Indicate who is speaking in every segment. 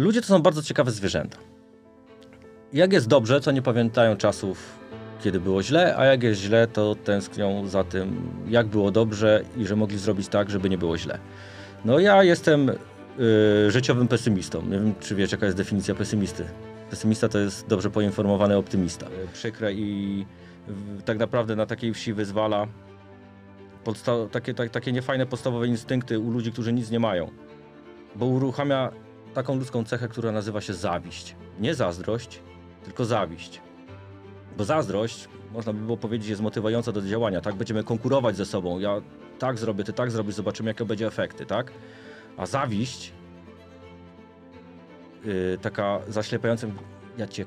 Speaker 1: Ludzie to są bardzo ciekawe zwierzęta. Jak jest dobrze, to nie pamiętają czasów, kiedy było źle, a jak jest źle, to tęsknią za tym, jak było dobrze i że mogli zrobić tak, żeby nie było źle. No ja jestem yy, życiowym pesymistą. Nie wiem, czy wiesz, jaka jest definicja pesymisty. Pesymista to jest dobrze poinformowany optymista. E, przykre i tak naprawdę na takiej wsi wyzwala podsta- takie, tak, takie niefajne podstawowe instynkty u ludzi, którzy nic nie mają. Bo uruchamia taką ludzką cechę, która nazywa się zawiść. Nie zazdrość, tylko zawiść. Bo zazdrość, można by było powiedzieć, jest motywująca do działania, tak? Będziemy konkurować ze sobą. Ja tak zrobię, ty tak zrobisz, zobaczymy, jakie będzie efekty, tak? A zawiść, yy, taka zaślepiająca, ja cię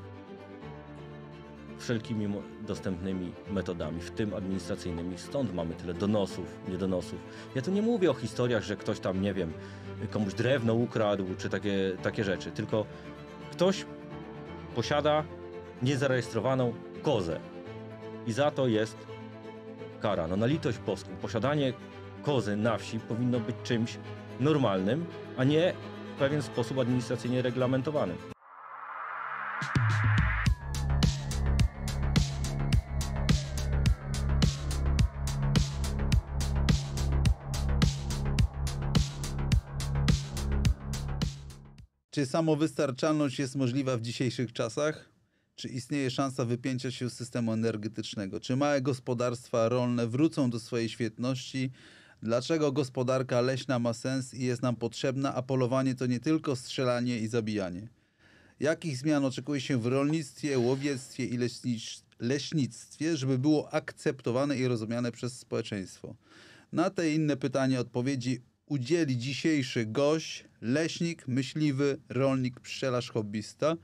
Speaker 1: wszelkimi dostępnymi metodami, w tym administracyjnymi. Stąd mamy tyle donosów, niedonosów. Ja tu nie mówię o historiach, że ktoś tam, nie wiem, komuś drewno ukradł, czy takie, takie rzeczy. Tylko ktoś posiada niezarejestrowaną kozę i za to jest kara. No na litość boską, posiadanie kozy na wsi powinno być czymś normalnym, a nie w pewien sposób administracyjnie reglamentowanym.
Speaker 2: Czy samowystarczalność jest możliwa w dzisiejszych czasach? Czy istnieje szansa wypięcia się z systemu energetycznego? Czy małe gospodarstwa rolne wrócą do swojej świetności? Dlaczego gospodarka leśna ma sens i jest nam potrzebna, a polowanie to nie tylko strzelanie i zabijanie? Jakich zmian oczekuje się w rolnictwie, łowiectwie i leśnictwie, żeby było akceptowane i rozumiane przez społeczeństwo? Na te inne pytania odpowiedzi udzieli dzisiejszy gość, leśnik, myśliwy, rolnik, pszczelarz, hobbysta.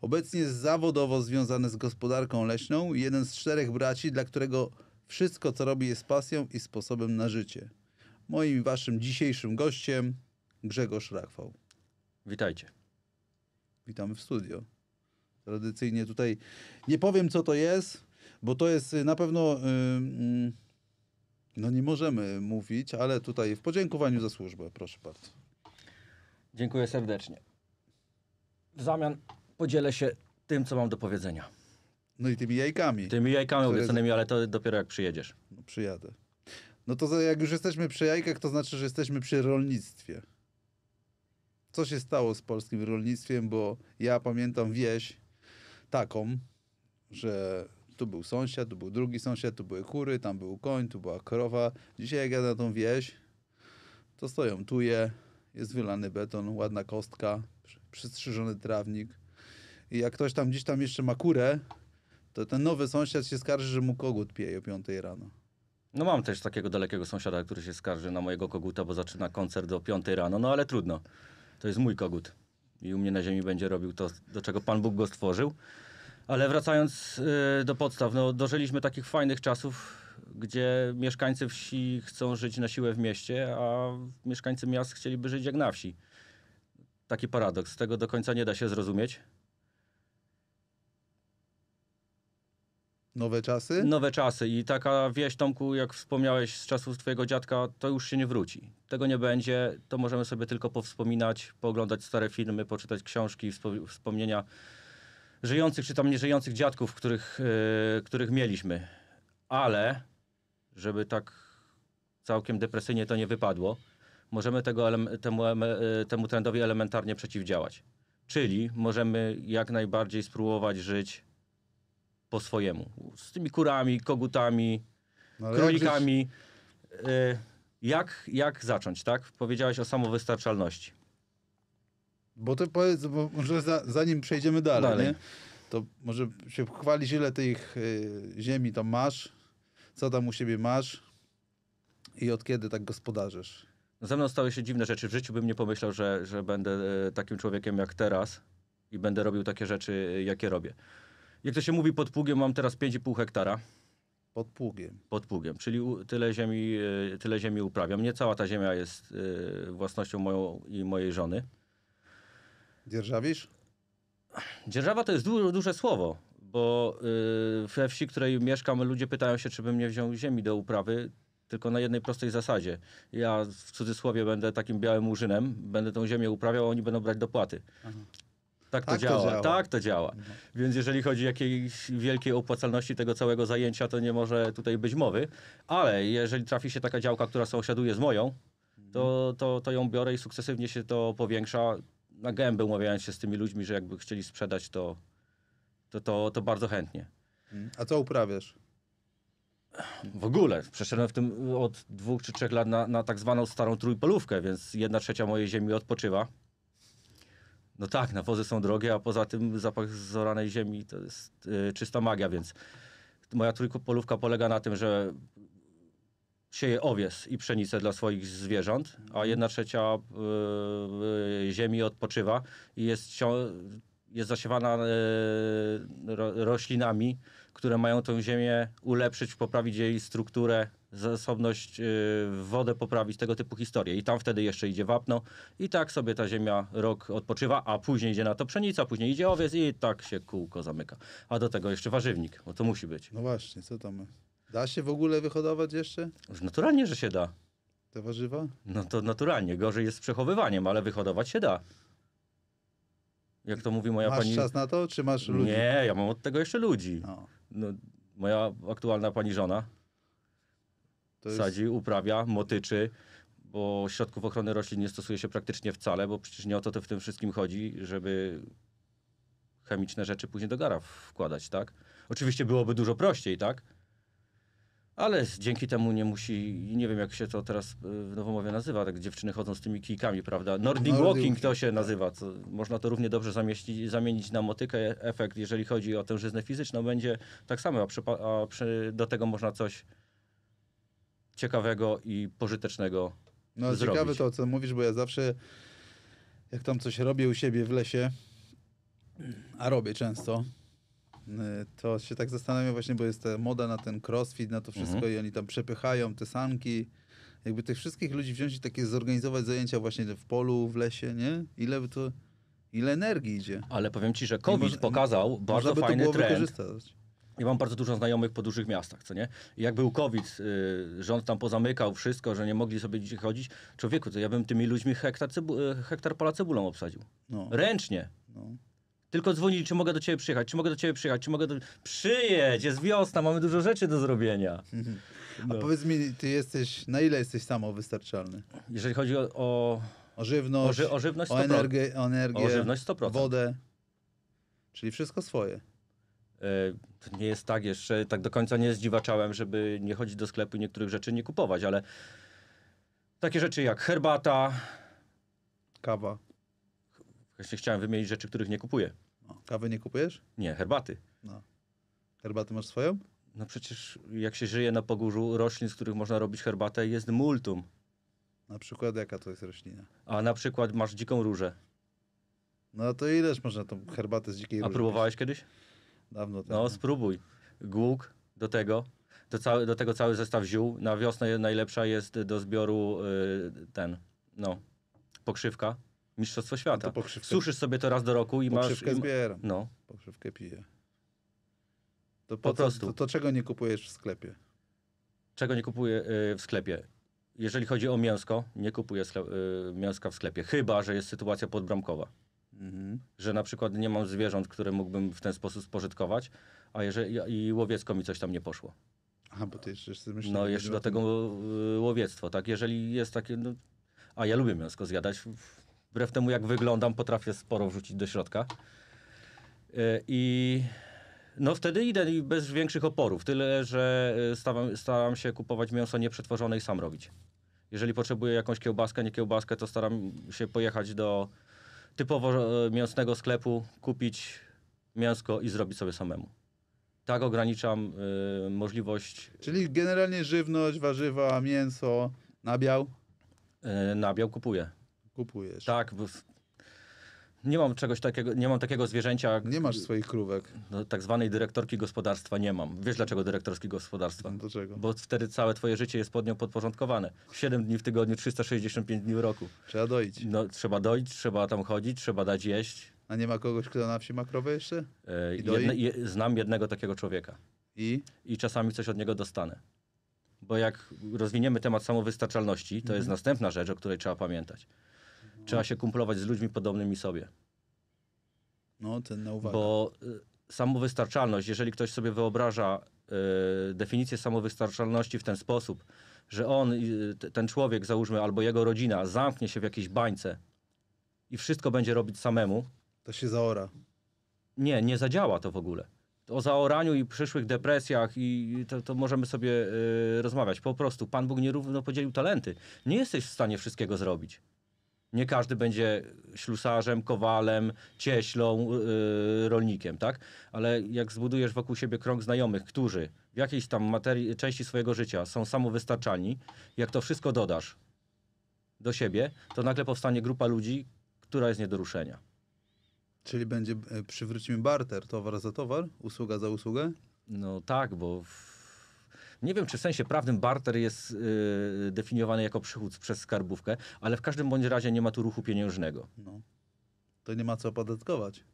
Speaker 2: Obecnie jest zawodowo związany z gospodarką leśną, jeden z czterech braci, dla którego wszystko, co robi, jest pasją i sposobem na życie. Moim waszym dzisiejszym gościem Grzegorz Rachwał. Witajcie. Witamy w studio. Tradycyjnie tutaj nie powiem, co to jest, bo to jest y, na pewno... Yy, yy, no nie możemy mówić, ale tutaj w podziękowaniu za służbę, proszę bardzo. Dziękuję serdecznie. W zamian podzielę się
Speaker 1: tym, co mam do powiedzenia. No i tymi jajkami. Tymi jajkami które... obiecanymi, ale to dopiero jak przyjedziesz. No,
Speaker 2: przyjadę. No to jak już jesteśmy przy jajkach, to znaczy, że jesteśmy przy rolnictwie. Co się stało z polskim rolnictwem, bo ja pamiętam wieś taką, że tu był sąsiad, tu był drugi sąsiad, tu były kury, tam był koń, tu była krowa. Dzisiaj jak jadę na tą wieś, to stoją tuje, jest wylany beton, ładna kostka, przystrzyżony trawnik. I jak ktoś tam gdzieś tam jeszcze ma kurę, to ten nowy sąsiad się skarży, że mu kogut pieje o 5 rano.
Speaker 1: No mam też takiego dalekiego sąsiada, który się skarży na mojego koguta, bo zaczyna koncert o 5 rano, no ale trudno. To jest mój kogut. I u mnie na ziemi będzie robił to, do czego Pan Bóg go stworzył. Ale wracając y, do podstaw, no, dożyliśmy takich fajnych czasów, gdzie mieszkańcy wsi chcą żyć na siłę w mieście, a mieszkańcy miast chcieliby żyć jak na wsi. Taki paradoks, tego do końca nie da się zrozumieć.
Speaker 2: Nowe czasy?
Speaker 1: Nowe czasy i taka wieś, Tomku, jak wspomniałeś z czasów twojego dziadka, to już się nie wróci. Tego nie będzie, to możemy sobie tylko powspominać, pooglądać stare filmy, poczytać książki, wspomnienia żyjących czy tam nieżyjących dziadków, których, yy, których mieliśmy. Ale, żeby tak całkiem depresyjnie to nie wypadło, możemy tego temu, e, temu trendowi elementarnie przeciwdziałać. Czyli możemy jak najbardziej spróbować żyć po swojemu. Z tymi kurami, kogutami, no królikami. Jak, e, jak, jak zacząć, tak? Powiedziałeś o samowystarczalności.
Speaker 2: Bo to powiedz, bo może za, zanim przejdziemy dalej, dalej. to może się chwalić, ile tych y, ziemi tam masz, co tam u siebie masz i od kiedy tak gospodarzysz.
Speaker 1: No ze mną stały się dziwne rzeczy. W życiu bym nie pomyślał, że, że będę y, takim człowiekiem jak teraz i będę robił takie rzeczy, y, jakie robię. Jak to się mówi, pod pługiem mam teraz 5,5 hektara. Pod pługiem. Pod pługiem, czyli tyle ziemi, y, tyle ziemi uprawiam. Nie cała ta ziemia jest własnością moją i mojej żony. Dzierżawisz? Dzierżawa to jest du duże słowo, bo yy, we wsi, której mieszkam, ludzie pytają się, czy bym nie wziął ziemi do uprawy, tylko na jednej prostej zasadzie. Ja w cudzysłowie będę takim białym murzynem, będę tą ziemię uprawiał, a oni będą brać dopłaty. Mhm. Tak, tak, to, działa. działa. tak to działa. Mhm. Więc jeżeli chodzi o jakiejś wielkiej opłacalności tego całego zajęcia, to nie może tutaj być mowy. Ale jeżeli trafi się taka działka, która sąsiaduje z moją, to, to, to ją biorę i sukcesywnie się to powiększa na gębę umawiając się z tymi ludźmi, że jakby chcieli sprzedać, to, to, to, to bardzo chętnie. A co uprawiasz? W ogóle. Przeszedłem w tym od dwóch czy trzech lat na, na tak zwaną starą trójpolówkę, więc jedna trzecia mojej ziemi odpoczywa. No tak, nawozy są drogie, a poza tym zapach zoranej ziemi to jest yy, czysta magia, więc moja trójpolówka polega na tym, że sieje owies i pszenicę dla swoich zwierząt, a jedna trzecia y, y ziemi odpoczywa i jest, jest zasiewana y, roślinami, które mają tę ziemię ulepszyć, poprawić jej strukturę, zasobność, y, wodę poprawić, tego typu historie. I tam wtedy jeszcze idzie wapno i tak sobie ta ziemia rok odpoczywa, a później idzie na to pszenica, później idzie owiec i tak się kółko zamyka. A do tego jeszcze warzywnik, bo to musi być.
Speaker 2: No właśnie, co tam jest? Da się w ogóle wyhodować jeszcze?
Speaker 1: Naturalnie, że się da. Te warzywa? No to naturalnie. Gorzej jest z przechowywaniem, ale wyhodować się da. Jak to mówi moja masz pani... Masz czas
Speaker 2: na to, czy masz ludzi? Nie,
Speaker 1: ja mam od tego jeszcze ludzi. No. no moja aktualna pani żona to jest... sadzi, uprawia, motyczy, bo środków ochrony roślin nie stosuje się praktycznie wcale, bo przecież nie o to, to w tym wszystkim chodzi, żeby chemiczne rzeczy później do gara wkładać, tak? Oczywiście byłoby dużo prościej, tak? ale dzięki temu nie musi, nie wiem jak się to teraz y, w nowomowie nazywa, tak dziewczyny chodzą z tymi kijkami, prawda? Nordic, Nordic walking to się tak. nazywa, można to równie dobrze zamieścić, zamienić na motykę. E, efekt, jeżeli chodzi o tę żyznę fizyczną, będzie tak samo, a, przy, a przy, do tego można coś ciekawego i pożytecznego No zrobić. ciekawe
Speaker 2: to, co mówisz, bo ja zawsze jak tam coś robię u siebie w lesie, a robię często, Y, to się tak zastanawiam właśnie, bo jest ta moda na ten crossfit, na to wszystko mhm. i oni tam przepychają te sanki. Jakby tych wszystkich ludzi wziąć i takie zorganizować zajęcia właśnie w polu, w lesie, nie? Ile by to... Ile energii
Speaker 1: idzie. Ale powiem ci, że COVID może, pokazał bardzo by fajny to było trend. Ja mam bardzo dużo znajomych po dużych miastach, co nie? I jak był COVID, y, rząd tam pozamykał wszystko, że nie mogli sobie gdzieś chodzić. Człowieku, to ja bym tymi ludźmi hektar, cebu- y, hektar pola cebulą obsadził. No. Ręcznie. No. Tylko dzwonili, czy mogę do ciebie przyjechać, czy mogę do ciebie przyjechać, czy mogę do... Przyjedź, jest
Speaker 2: wiosna, mamy dużo rzeczy do zrobienia. No. A powiedz mi, ty jesteś, na ile jesteś samowystarczalny? Jeżeli chodzi o... O, o żywność, o, ży, o, żywność 100%, o, energię, o energię, o żywność 100%. wodę, czyli wszystko swoje.
Speaker 1: E, to nie jest tak jeszcze, tak do końca nie zdziwaczałem, żeby nie chodzić do sklepu i niektórych rzeczy nie kupować, ale takie rzeczy jak herbata, kawa, jeszcze chciałem wymienić rzeczy, których nie kupuję. No, kawy nie kupujesz? Nie, herbaty. No. Herbaty masz swoją? No przecież jak się żyje na pogórzu, roślin, z których można robić herbatę jest multum.
Speaker 2: Na przykład jaka to jest roślina?
Speaker 1: A na przykład masz dziką różę.
Speaker 2: No to ileż można tą herbatę z dzikiej róży? A próbowałeś
Speaker 1: pić? kiedyś? Dawno temu. No spróbuj. Głuk do tego, do, całe, do tego cały zestaw ziół. Na wiosnę najlepsza jest do zbioru y, ten, no, pokrzywka
Speaker 2: Mistrzostwo no Świata. No Suszysz sobie to raz do roku i masz... Pokrzywkę zbieram. No. Pokrzywkę piję. To po, po prostu. To, to, czego nie kupujesz w sklepie? Czego
Speaker 1: nie kupuję yy, w sklepie? Jeżeli chodzi o mięsko, nie kupuję yy, mięska w sklepie. Chyba, że jest sytuacja podbramkowa. Mhm. Że na przykład nie mam zwierząt, które mógłbym w ten sposób spożytkować, a jeżeli, i łowiecko mi coś tam nie poszło.
Speaker 2: A bo ty jeszcze, jeszcze myślisz... No jeszcze do tego
Speaker 1: y, łowiectwo, tak? Jeżeli jest takie... No, a ja lubię mięsko zjadać. W, Wbrew temu, jak wyglądam, potrafię sporo wrzucić do środka. E, I no wtedy idę i bez większych oporów. Tyle, że e, staram, staram się kupować mięso nieprzetworzone i sam robić. Jeżeli potrzebuję jakąś kiełbaskę, nie kiełbaskę, to staram się pojechać do typowo e, mięsnego sklepu, kupić mięsko i zrobić sobie samemu. Tak ograniczam y, możliwość.
Speaker 2: Czyli generalnie żywność, warzywa, mięso, nabiał? Y, nabiał kupuję kupujesz. Tak, bo nie mam czegoś takiego, nie mam takiego zwierzęcia. Nie masz swoich krówek.
Speaker 1: No, tak zwanej dyrektorki gospodarstwa nie mam. Wiesz dlaczego dyrektorki gospodarstwa? No, dlaczego? Bo wtedy całe twoje życie jest pod nią podporządkowane. 7 dni w tygodniu, 365 dni w roku. Trzeba dojść No, trzeba dojść trzeba tam chodzić, trzeba dać jeść.
Speaker 2: A nie ma kogoś, kto na wsi ma krowę jeszcze?
Speaker 1: E, jedne, je, znam jednego takiego człowieka. I? I czasami coś od niego dostanę. Bo jak rozwiniemy temat samowystarczalności, to mhm. jest następna rzecz, o której trzeba pamiętać. Trzeba się kumplować z ludźmi podobnymi sobie.
Speaker 2: No, ten na uwagę. Bo y,
Speaker 1: samowystarczalność, jeżeli ktoś sobie wyobraża y, definicję samowystarczalności w ten sposób, że on, y, ten człowiek, załóżmy, albo jego rodzina zamknie się w jakiejś bańce i wszystko będzie robić samemu. To się zaora. Nie, nie zadziała to w ogóle. O zaoraniu i przyszłych depresjach i to, to możemy sobie y, rozmawiać. Po prostu Pan Bóg nierówno podzielił talenty. Nie jesteś w stanie wszystkiego zrobić. Nie każdy będzie ślusarzem, kowalem, cieślą, yy, rolnikiem, tak? Ale jak zbudujesz wokół siebie krąg znajomych, którzy w jakiejś tam materii, części swojego życia są samowystarczani, jak to wszystko dodasz do siebie, to nagle powstanie grupa
Speaker 2: ludzi, która jest nie do ruszenia. Czyli będzie, e, przywrócimy barter, towar za towar, usługa za usługę? No tak, bo w nie wiem, czy w sensie prawnym
Speaker 1: barter jest yy, definiowany jako przychód przez skarbówkę, ale w każdym bądź razie nie ma tu ruchu pieniężnego. No. To nie ma co opodatkować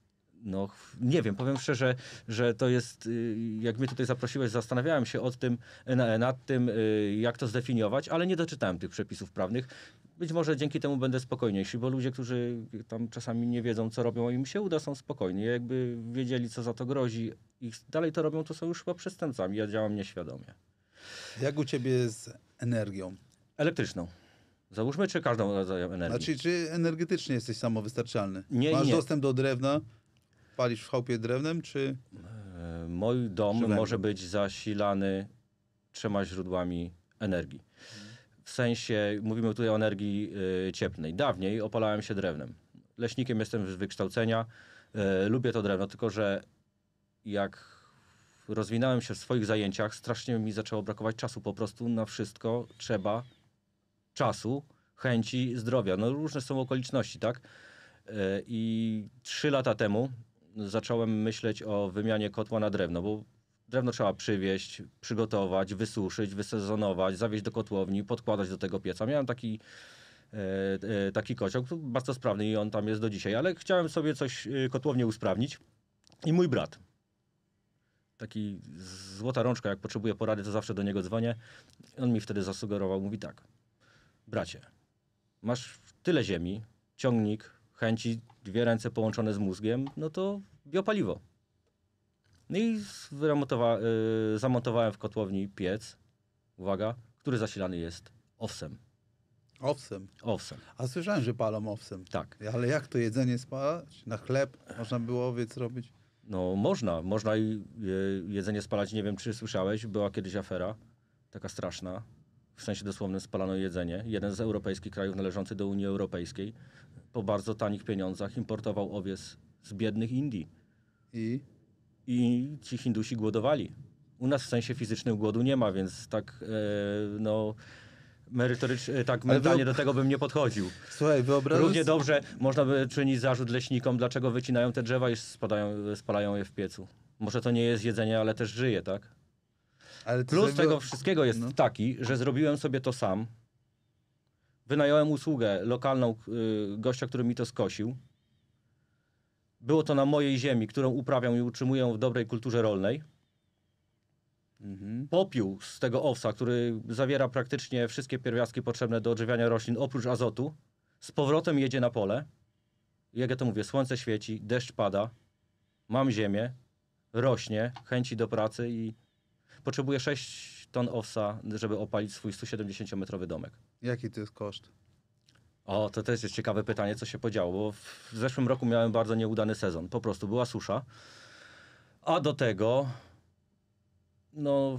Speaker 1: no, nie wiem, powiem szczerze, że to jest, y, jak mnie tutaj zaprosiłeś, zastanawiałem się od tym, nad tym, y, jak to zdefiniować, ale nie doczytałem tych przepisów prawnych. Być może dzięki temu będę spokojniejszy, bo ludzie, którzy tam czasami nie wiedzą, co robią, im się uda, są spokojni. Jakby wiedzieli, co za to grozi i dalej to robią, to są już chyba przestępcami. Ja działam nieświadomie.
Speaker 2: Jak u ciebie z energią? Elektryczną. Załóżmy, czy każdą rodzajem energii? Znaczy, czy energetycznie jesteś samowystarczalny? Nie, Masz nie. dostęp do drewna? Palisz w chałupie drewnem, czy...
Speaker 1: E, mój dom może być zasilany trzema źródłami energii. W sensie, mówimy tutaj o energii y, cieplnej. Dawniej opalałem się drewnem. Leśnikiem jestem z wykształcenia. Y, lubię to drewno, tylko że jak rozwinąłem się w swoich zajęciach, strasznie mi zaczęło brakować czasu. Po prostu na wszystko trzeba czasu, chęci, zdrowia. No różne są okoliczności, tak? E, I trzy lata temu zacząłem myśleć o wymianie kotła na drewno, bo drewno trzeba przywieźć, przygotować, wysuszyć, wysezonować, zawieźć do kotłowni, podkładać do tego pieca. Miałem taki e, e, taki kocioł, bardzo sprawny i on tam jest do dzisiaj, ale chciałem sobie coś kotłownie usprawnić i mój brat taki złota rączka, jak potrzebuję porady, to zawsze do niego dzwonię. On mi wtedy zasugerował, mówi tak, bracie, masz tyle ziemi, ciągnik, chęci, dwie ręce połączone z mózgiem, no to biopaliwo. No i y, zamontowałem w kotłowni piec, uwaga, który zasilany jest owsem.
Speaker 2: Owsem. Owsem. A słyszałem, że palą owsem. Tak. Ale jak to jedzenie spalać? Na chleb można było owiec robić? No można,
Speaker 1: można e, jedzenie spalać, nie wiem czy słyszałeś, była kiedyś afera, taka straszna, w sensie dosłownym spalano jedzenie. Jeden z europejskich krajów należący do Unii Europejskiej po bardzo tanich pieniądzach importował owiec z biednych Indii. I? I ci Hindusi głodowali. U nas w sensie fizycznym głodu nie ma, więc tak, e, no merytorycznie, tak mentalnie do tego bym nie podchodził.
Speaker 2: Słuchaj, wyobraź... Równie dobrze
Speaker 1: można by czynić zarzut leśnikom, dlaczego wycinają te drzewa i spadają, spalają je w piecu. Może to nie jest jedzenie, ale też żyje, tak? Plus jakby... tego wszystkiego jest no. taki, że zrobiłem sobie to sam. Wynająłem usługę lokalną yy, gościa, który mi to skosił. Było to na mojej ziemi, którą uprawiam i utrzymuję w dobrej kulturze rolnej. Mhm. Popiół z tego owsa, który zawiera praktycznie wszystkie pierwiastki potrzebne do odżywiania roślin oprócz azotu, z powrotem jedzie na pole. Jak ja to mówię, słońce świeci, deszcz pada, mam ziemię, rośnie, chęci do pracy i potrzebuję 6 ton owsa, żeby opalić swój 170-metrowy domek.
Speaker 2: Jaki to jest koszt?
Speaker 1: O, to też jest ciekawe pytanie, co się podziało, bo w zeszłym roku miałem bardzo nieudany sezon. Po prostu była susza. A do tego no,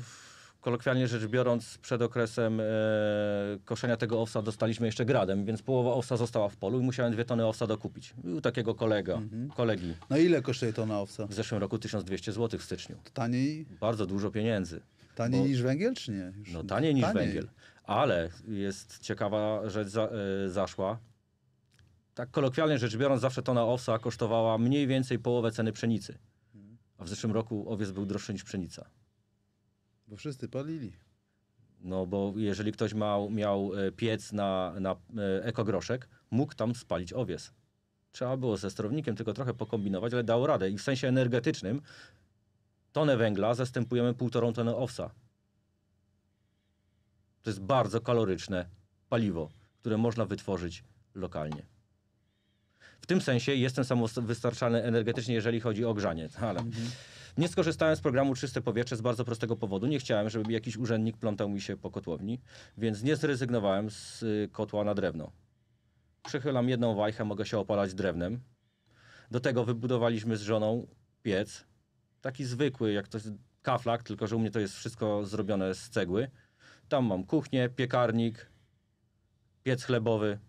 Speaker 1: kolokwialnie rzecz biorąc, przed okresem e, koszenia tego owsa dostaliśmy jeszcze gradem, więc połowa owsa została w polu i musiałem dwie tony owsa dokupić. Był takiego kolega, mhm.
Speaker 2: kolegi. No ile kosztuje tona owsa? W zeszłym roku 1200
Speaker 1: zł w styczniu. To taniej? Bardzo dużo pieniędzy. Taniej bo, niż
Speaker 2: węgiel, czy nie? Już no taniej niż taniej. węgiel.
Speaker 1: Ale jest ciekawa rzecz za, e, zaszła. Tak kolokwialnie rzecz biorąc, zawsze tona owsa kosztowała mniej więcej połowę ceny pszenicy. Mhm. A w zeszłym roku owiec był droższy niż pszenica.
Speaker 2: Bo wszyscy palili. No bo
Speaker 1: jeżeli ktoś miał, miał e, piec na, na e, ekogroszek, mógł tam spalić owies. Trzeba było ze sterownikiem tylko trochę pokombinować, ale dało radę. I w sensie energetycznym tonę węgla zastępujemy półtorą tonę owsa. To jest bardzo kaloryczne paliwo, które można wytworzyć lokalnie. W tym sensie jestem samowystarczalny energetycznie, jeżeli chodzi o grzanie, ale... Mhm. Nie skorzystałem z programu Czyste Powietrze z bardzo prostego powodu. Nie chciałem, żeby jakiś urzędnik plątał mi się po kotłowni, więc nie zrezygnowałem z y, kotła na drewno. Przychylam jedną wajchę, mogę się opalać drewnem. Do tego wybudowaliśmy z żoną piec, taki zwykły, jak to jest kaflak, tylko że u mnie to jest wszystko zrobione z cegły. Tam mam kuchnię, piekarnik, piec chlebowy,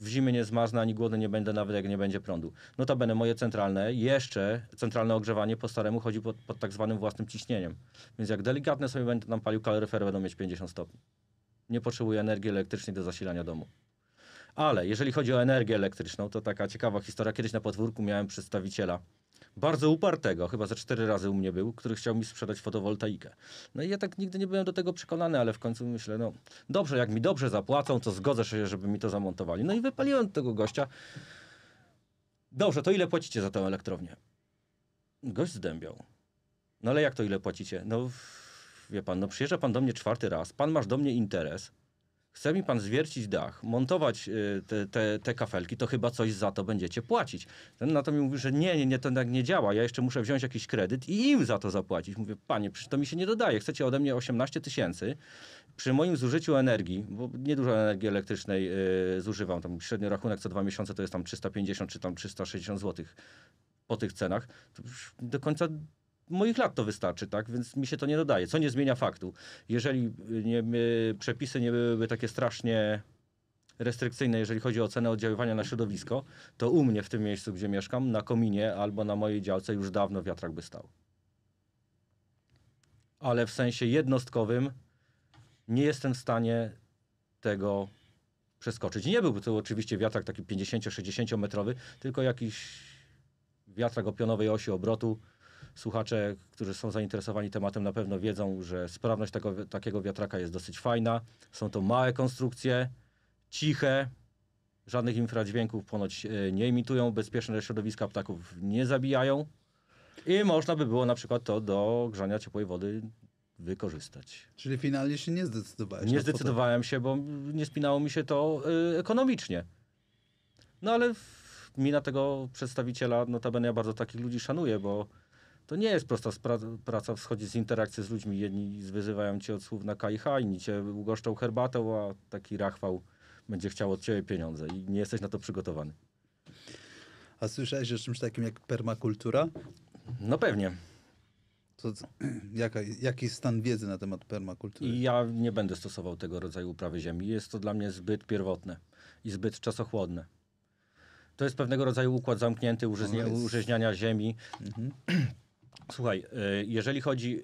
Speaker 1: w zimie nie zmarznę, ani głodny nie będę, nawet jak nie będzie prądu. Notabene moje centralne, jeszcze centralne ogrzewanie po staremu chodzi pod, pod tak zwanym własnym ciśnieniem. Więc jak delikatne sobie będę tam palił kaloryfery, będą mieć 50 stopni. Nie potrzebuję energii elektrycznej do zasilania domu. Ale jeżeli chodzi o energię elektryczną, to taka ciekawa historia. Kiedyś na podwórku miałem przedstawiciela bardzo upartego, chyba ze cztery razy u mnie był, który chciał mi sprzedać fotowoltaikę. No i ja tak nigdy nie byłem do tego przekonany, ale w końcu myślę, no dobrze, jak mi dobrze zapłacą, to zgodzę się, żeby mi to zamontowali. No i wypaliłem tego gościa. Dobrze, to ile płacicie za tę elektrownię? Gość zdębiał. No ale jak to ile płacicie? No wie pan, no przyjeżdża pan do mnie czwarty raz, pan masz do mnie interes, chce mi pan zwiercić dach, montować y, te, te, te, kafelki, to chyba coś za to będziecie płacić. Ten na to mi mówi, że nie, nie, nie, to tak nie działa, ja jeszcze muszę wziąć jakiś kredyt i im za to zapłacić. Mówię, panie, przecież to mi się nie dodaje, chcecie ode mnie 18 tysięcy, przy moim zużyciu energii, bo niedużo energii elektrycznej yy, zużywam, tam średnio rachunek co dwa miesiące to jest tam 350 czy tam 360 zł po tych cenach, do końca moich lat to wystarczy, tak? Więc mi się to nie dodaje, co nie zmienia faktu. Jeżeli y, nie, przepisy nie byłyby takie strasznie restrykcyjne, jeżeli chodzi o cenę oddziaływania na środowisko, to u mnie w tym miejscu, gdzie mieszkam, na kominie albo na mojej działce już dawno wiatrak by stał. Ale w sensie jednostkowym nie jestem w stanie tego przeskoczyć. Nie byłby to oczywiście wiatrak taki 50-60 metrowy, tylko jakiś wiatrak o pionowej osi obrotu słuchacze, którzy są zainteresowani tematem, na pewno wiedzą, że sprawność tego, takiego wiatraka jest dosyć fajna. Są to małe konstrukcje, ciche, żadnych infradźwięków ponoć e, nie imitują, bezpieczne dla środowiska ptaków nie zabijają. I można by było na przykład to do grzania ciepłej wody wykorzystać.
Speaker 2: Czyli finalnie się nie zdecydowałeś? Nie zdecydowałem się, bo nie spinało mi się to y, ekonomicznie. No
Speaker 1: ale mina tego przedstawiciela, notabene ja bardzo takich ludzi szanuję, bo to nie jest prosta spra- praca, wschodzi z interakcji z ludźmi. Jedni wyzywają cię od słów na KIH, inni cię ugoszczą herbatą, a taki rachwał będzie chciał od ciebie pieniądze i nie jesteś na to przygotowany.
Speaker 2: A słyszałeś o czymś takim jak permakultura? No pewnie. To, jaka, jaki stan wiedzy na temat permakultury? I ja nie będę
Speaker 1: stosował tego rodzaju uprawy ziemi. Jest to dla mnie zbyt pierwotne i zbyt czasochłodne. To jest pewnego rodzaju układ zamknięty no użyźnia, użyźniania ziemi. Mhm. Słuchaj, e, jeżeli chodzi...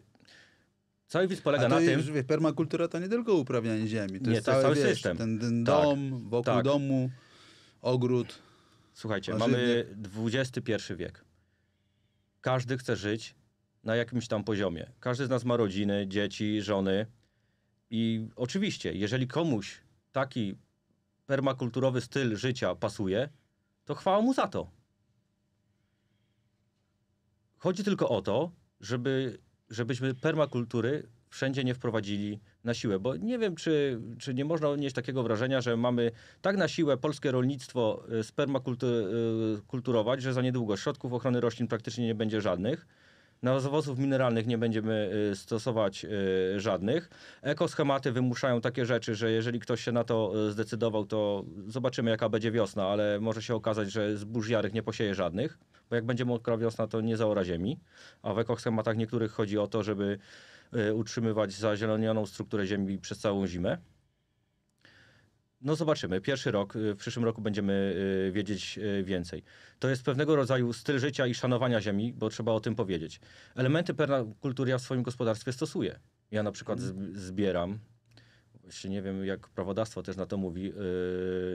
Speaker 1: Cały widz polega na tym...
Speaker 2: Wiesz, permakultura to nie tylko uprawianie ziemi. To nie, jest to cały, cały wiesz, system. Ten, ten tak, dom, wokół tak. domu, ogród. Słuchajcie, mamy
Speaker 1: XXI wiek. Każdy chce żyć na jakimś tam poziomie. Każdy z nas ma rodziny, dzieci, żony. I oczywiście, jeżeli komuś taki permakulturowy styl życia pasuje, to chwała mu za to. Chodzi tylko o to, żeby, żebyśmy permakultury wszędzie nie wprowadzili na siłę, bo nie wiem, czy, czy nie można odnieść takiego wrażenia, że mamy tak na siłę polskie rolnictwo y, spermakulturować, y, że za niedługo środków ochrony roślin praktycznie nie będzie żadnych. nawozów mineralnych nie będziemy y, stosować żadnych. Ekoschematy wymuszają takie rzeczy, że jeżeli ktoś się na to zdecydował, to zobaczymy jaka będzie wiosna, ale może się okazać, że z burz jarych nie posieje żadnych bo jak będzie mokra wiosna, to nie zaora ziemi, a w ekoschematach niektórych chodzi o to, żeby e, utrzymywać zazielenioną strukturę ziemi przez całą zimę. No zobaczymy. Pierwszy rok, e, w przyszłym roku będziemy e, wiedzieć więcej. To jest pewnego rodzaju styl życia i szanowania ziemi, bo trzeba o tym powiedzieć. Elementy permakultury ja w swoim gospodarstwie stosuję. Ja na przykład mhm. zbieram, właśnie nie wiem jak prawodawstwo też na to mówi,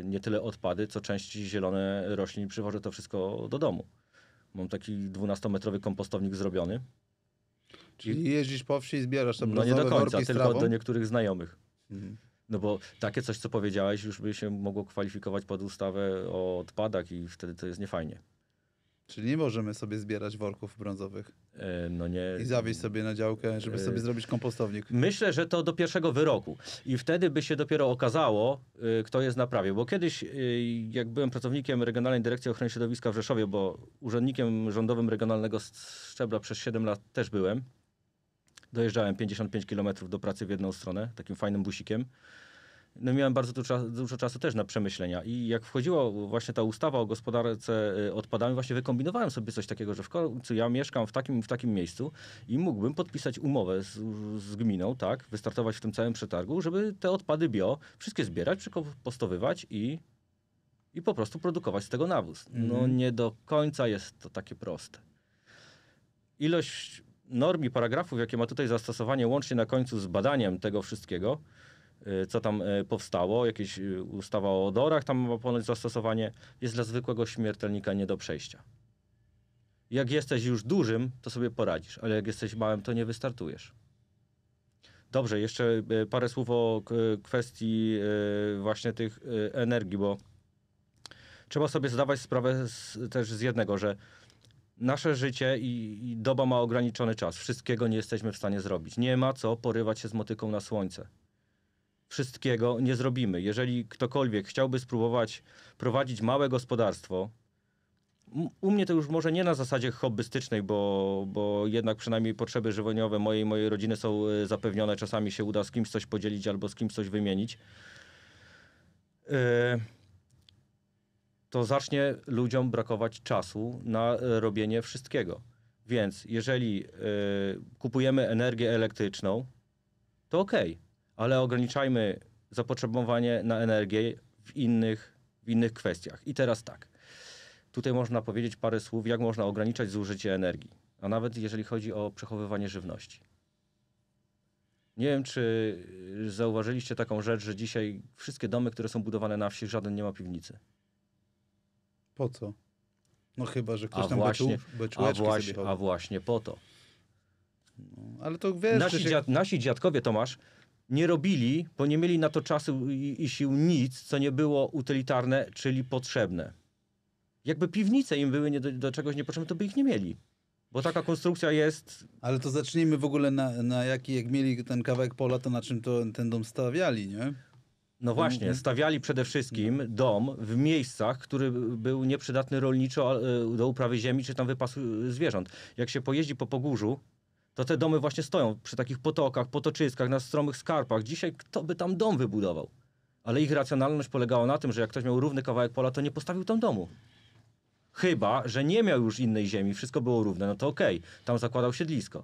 Speaker 1: nie tyle odpady, co części zielone roślin, przywożę to wszystko do domu. Mam taki 12-metrowy kompostownik zrobiony. Czyli
Speaker 2: jeździsz po wsi i zbierasz tam No nie do końca, tylko do
Speaker 1: niektórych znajomych. Mhm. No bo takie coś, co powiedziałeś, już by się mogło kwalifikować pod ustawę o odpadach
Speaker 2: i wtedy to jest niefajnie. Czyli nie możemy sobie zbierać worków brązowych. E, no nie. I zawieźć sobie na działkę, żeby e, sobie zrobić kompostownik. Myślę, że to do pierwszego wyroku. I
Speaker 1: wtedy by się dopiero okazało, e, kto jest na prawie. Bo kiedyś, jak byłem pracownikiem Regionalnej Dyrekcji Ochrony Środowiska w Rzeszowie, bo urzędnikiem rządowym regionalnego szczebla przez 7 lat też byłem, dojeżdżałem 55 km do pracy w jedną stronę, takim fajnym busikiem no miałem bardzo dużo, dużo czasu też na przemyślenia. I jak wchodziła właśnie ta ustawa o gospodarce y, odpadami, właśnie wykombinowałem sobie coś takiego, że w końcu ja mieszkam w takim w takim miejscu i mógłbym podpisać umowę z, z gminą, tak, wystartować w tym całym przetargu, żeby te odpady bio wszystkie zbierać, przekompostowywać i i po prostu produkować z tego nawóz. No mm. nie do końca jest to takie proste. Ilość norm i paragrafów, jakie ma tutaj zastosowanie łącznie na końcu z badaniem tego wszystkiego, Y, co tam y, powstało, jakieś y, ustawa o odorach, tam ma ponoć zastosowanie, jest dla zwykłego śmiertelnika nie do przejścia. Jak jesteś już dużym, to sobie poradzisz, ale jak jesteś małym, to nie wystartujesz. Dobrze, jeszcze parę słów o kwestii właśnie tych energii, bo trzeba sobie zdawać sprawę z, też z jednego, że nasze życie i, i doba ma ograniczony czas. Wszystkiego nie jesteśmy w stanie zrobić. Nie ma co porywać się z motyką na słońce wszystkiego nie zrobimy. Jeżeli ktokolwiek chciałby spróbować prowadzić małe gospodarstwo, u mnie to już może nie na zasadzie hobbystycznej, bo, bo jednak przynajmniej potrzeby żywieniowe mojej mojej rodziny są e, zapewnione. Czasami się uda z kimś coś podzielić albo z kimś coś wymienić. E, to zacznie ludziom brakować czasu na e, robienie wszystkiego. Więc jeżeli kupujemy energię elektryczną, to okej. Okay ale ograniczajmy zapotrzebowanie na energię w innych, w innych kwestiach. I teraz tak. Tutaj można powiedzieć parę słów, jak można ograniczać zużycie energii, a nawet jeżeli chodzi o przechowywanie żywności. Nie wiem, czy y, zauważyliście taką rzecz, że dzisiaj wszystkie domy, które są budowane na wsi, żaden nie ma piwnicy.
Speaker 2: Po co? No chyba, że ktoś a tam właśnie, beczuł, a właśnie,
Speaker 1: a właśnie po to.
Speaker 2: No, ale to wiesz... Nasi,
Speaker 1: dziad, nasi dziadkowie, Tomasz, nie robili, bo nie mieli na to czasu i, i sił nic, co nie było utylitarne, czyli potrzebne.
Speaker 2: Jakby piwnice im były nie do, do czegoś niepotrzebne, to by ich nie mieli. Bo taka konstrukcja jest. Ale to zacznijmy w ogóle na, na jaki, jak mieli ten kawałek pola, to na czym to, ten dom stawiali, nie? No właśnie, mhm.
Speaker 1: stawiali przede wszystkim mhm. dom w miejscach, który był nieprzydatny rolniczo e, do uprawy ziemi czy tam wypasu e, zwierząt. Jak się pojeździ po Pogórzu, to te domy właśnie stoją przy takich potokach, potoczyskach, na stromych skarpach. Dzisiaj kto by tam dom wybudował? Ale ich racjonalność polegała na tym, że jak ktoś miał równy kawałek pola, to nie postawił tam domu. Chyba, że nie miał już innej ziemi, wszystko było równe, no to okej, okay, tam zakładał siedlisko.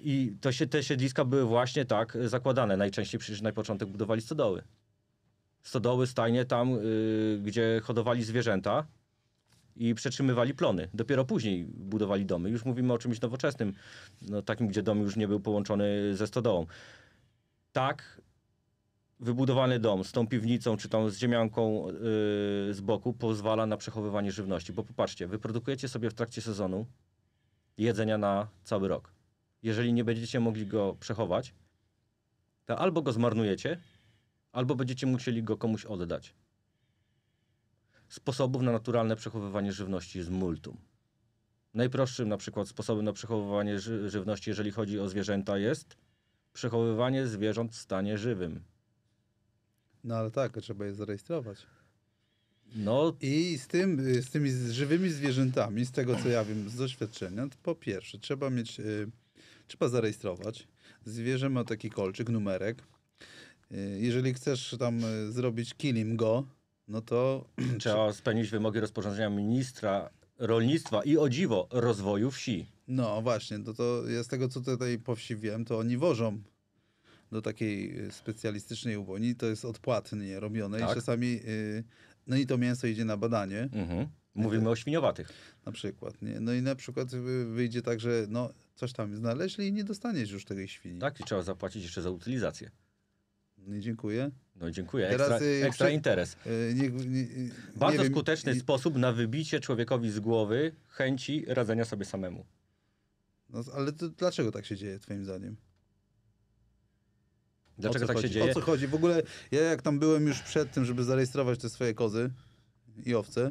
Speaker 1: I to się, te siedliska były właśnie tak y, zakładane. Najczęściej przecież na początek budowali stodoły. Stodoły, stajnie tam, yy, gdzie hodowali zwierzęta, i przetrzymywali plony. Dopiero później budowali domy. Już mówimy o czymś nowoczesnym, no, takim, gdzie dom już nie był połączony ze stodołą. Tak, wybudowany dom z tą piwnicą czy tą z ziemianką yy, z boku pozwala na przechowywanie żywności. Bo popatrzcie, wyprodukujecie sobie w trakcie sezonu jedzenia na cały rok. Jeżeli nie będziecie mogli go przechować, to albo go zmarnujecie, albo będziecie musieli go komuś oddać sposobów na naturalne przechowywanie żywności z multum. Najprostszym na przykład sposobem na przechowywanie ży żywności, jeżeli chodzi o zwierzęta, jest przechowywanie zwierząt w
Speaker 2: stanie żywym. No ale tak, trzeba je zarejestrować. No. I z, tym, y, z tymi żywymi zwierzętami, z tego co ja wiem z doświadczenia, po pierwsze trzeba mieć, y, trzeba zarejestrować. Zwierzę ma taki kolczyk, numerek. Y, jeżeli chcesz tam y, zrobić kilim go, no to...
Speaker 1: Trzeba spełnić wymogi rozporządzenia ministra rolnictwa i o dziwo rozwoju wsi.
Speaker 2: No właśnie, to, no to ja z tego co tutaj po wsi wiem, to oni wożą do takiej y, specjalistycznej uboni, to jest odpłatnie robione tak. i czasami, yy, no i to mięso idzie na badanie. Mhm. Mówimy y, o świniowatych. Na przykład, nie? No i na przykład wyjdzie tak, że no, coś tam znaleźli i nie dostaniesz już tej świni. Tak, i trzeba zapłacić jeszcze za utylizację. No dziękuję. No dziękuję, ekstra, y, ekstra interes. Y, nie, nie, nie, Bardzo skuteczny
Speaker 1: sposób na wybicie człowiekowi z głowy chęci radzenia sobie samemu.
Speaker 2: No, ale to, dlaczego tak się dzieje, twoim zdaniem?
Speaker 1: Dlaczego tak chodzi? się dzieje? O co
Speaker 2: chodzi? W ogóle ja jak tam byłem już przed tym, żeby zarejestrować te swoje kozy i owce,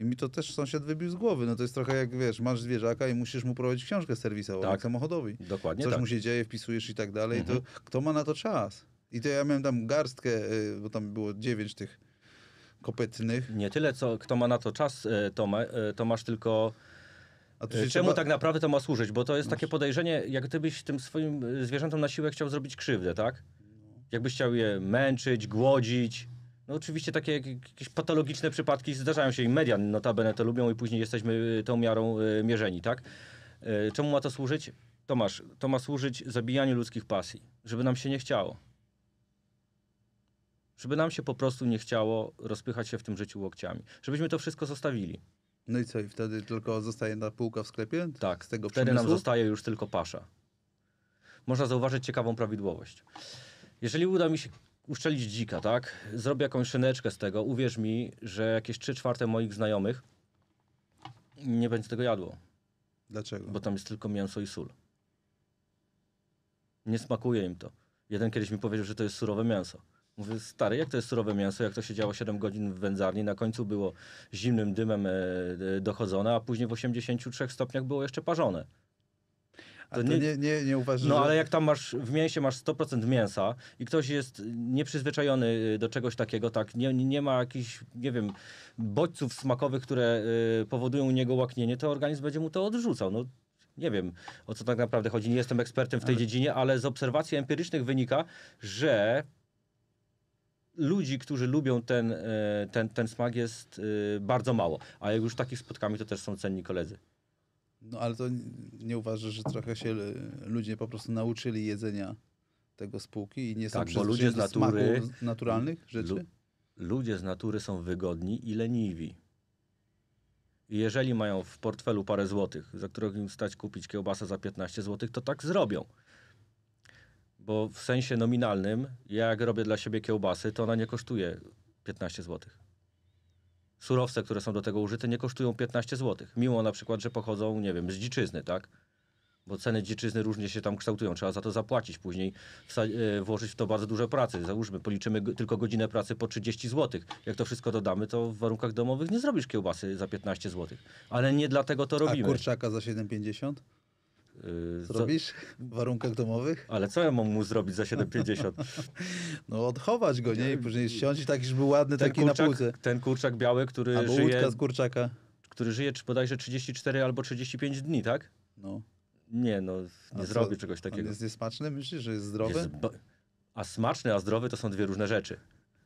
Speaker 2: i mi to też sąsiad wybił z głowy. No to jest trochę jak, wiesz, masz zwierzaka i musisz mu prowadzić książkę serwisową, tak. samochodowi. Dokładnie Coś tak. mu się dzieje, wpisujesz i tak dalej. Mhm. To kto ma na to czas? I to ja miałem tam garstkę, y, bo tam było dziewięć tych kopetnych. Nie tyle,
Speaker 1: co kto ma na to czas, e, e, Tomasz, tylko e, Czemu trzeba... tak naprawdę to ma służyć? Bo to jest takie no. podejrzenie, jak gdybyś tym swoim zwierzętom na siłę chciał zrobić krzywdę, tak? Jakbyś chciał je męczyć, głodzić. No oczywiście takie jakieś patologiczne przypadki zdarzają się i media notabene to lubią i później jesteśmy tą miarą mierzeni, tak? Czemu ma to służyć? Tomasz, to ma służyć zabijaniu ludzkich pasji, żeby nam się nie chciało. Żeby nam się po prostu nie chciało rozpychać się w tym życiu łokciami. Żebyśmy to wszystko zostawili. No i co, i wtedy tylko zostaje na półka w sklepie? Tak, z tego wtedy przemysłu? nam zostaje już tylko pasza. Można zauważyć ciekawą prawidłowość. Jeżeli uda mi się uszczelić dzika, tak? Zrobię jakąś szyneczkę z tego. Uwierz mi, że jakieś 3 czwarte moich znajomych nie będzie tego jadło. Dlaczego? Bo tam jest tylko mięso i sól. Nie smakuje im to. Jeden kiedyś mi powiedział, że to jest surowe mięso. Mówię, stary, jak to jest surowe mięso, jak to się działo 7 godzin w wędzarni, na końcu było zimnym dymem e, e, dochodzone, a później w 83 stopniach było jeszcze parzone. To, to nie, nie, nie, nie uważasz, No że... ale jak tam masz, w mięsie masz 100% mięsa i ktoś jest nieprzyzwyczajony e, do czegoś takiego, tak, nie, nie ma jakichś, nie wiem, bodźców smakowych, które y, powodują u niego łaknienie, to organizm będzie mu to odrzucał. No, nie wiem, o co tak naprawdę chodzi, nie jestem ekspertem w tej ale... dziedzinie, ale z obserwacji empirycznych wynika, że ludzi, którzy lubią ten, e, ten, ten smak jest e, bardzo mało. A jak już takich spotkamy, to też są cenni koledzy.
Speaker 2: No ale to nie uważasz, że trochę się e, ludzie po prostu nauczyli jedzenia tego spółki i nie tak, są bo ludzie z natury naturalnych rzeczy?
Speaker 1: ludzie z natury są wygodni i leniwi. jeżeli mają w portfelu parę złotych, za których im stać kupić kiełbasę za 15 złotych, to tak zrobią. Bo w sensie nominalnym, ja jak robię dla siebie kiełbasy, to ona nie kosztuje 15 zł. Surowce, które są do tego użyte, nie kosztują 15 zł. Mimo na przykład, że pochodzą, nie wiem, z dziczyzny, tak? Bo ceny dziczyzny różnie się tam kształtują. Trzeba za to zapłacić później, e, włożyć w to bardzo dużo pracy. Załóżmy, policzymy tylko godzinę pracy po 30 zł. Jak to wszystko dodamy, to w warunkach domowych nie zrobisz kiełbasy za 15 zł. Ale nie dlatego to robimy. A
Speaker 2: kurczaka za 7,50? Zrobisz y, w warunkach domowych?
Speaker 1: Ale co ja mam mu zrobić za 7,50? No odchować
Speaker 2: go, nie? I później ściąć tak, żeby był ładny ten taki kurczak, na półce.
Speaker 1: Ten kurczak biały, który Albo żyje... łódka z kurczaka. Który żyje bodajże 34 albo 35 dni, tak?
Speaker 2: No. Nie, no nie zrobię czegoś takiego. jest niesmaczny? Myślisz, że jest zdrowy? Jest
Speaker 1: a smaczny, a zdrowy to są dwie różne rzeczy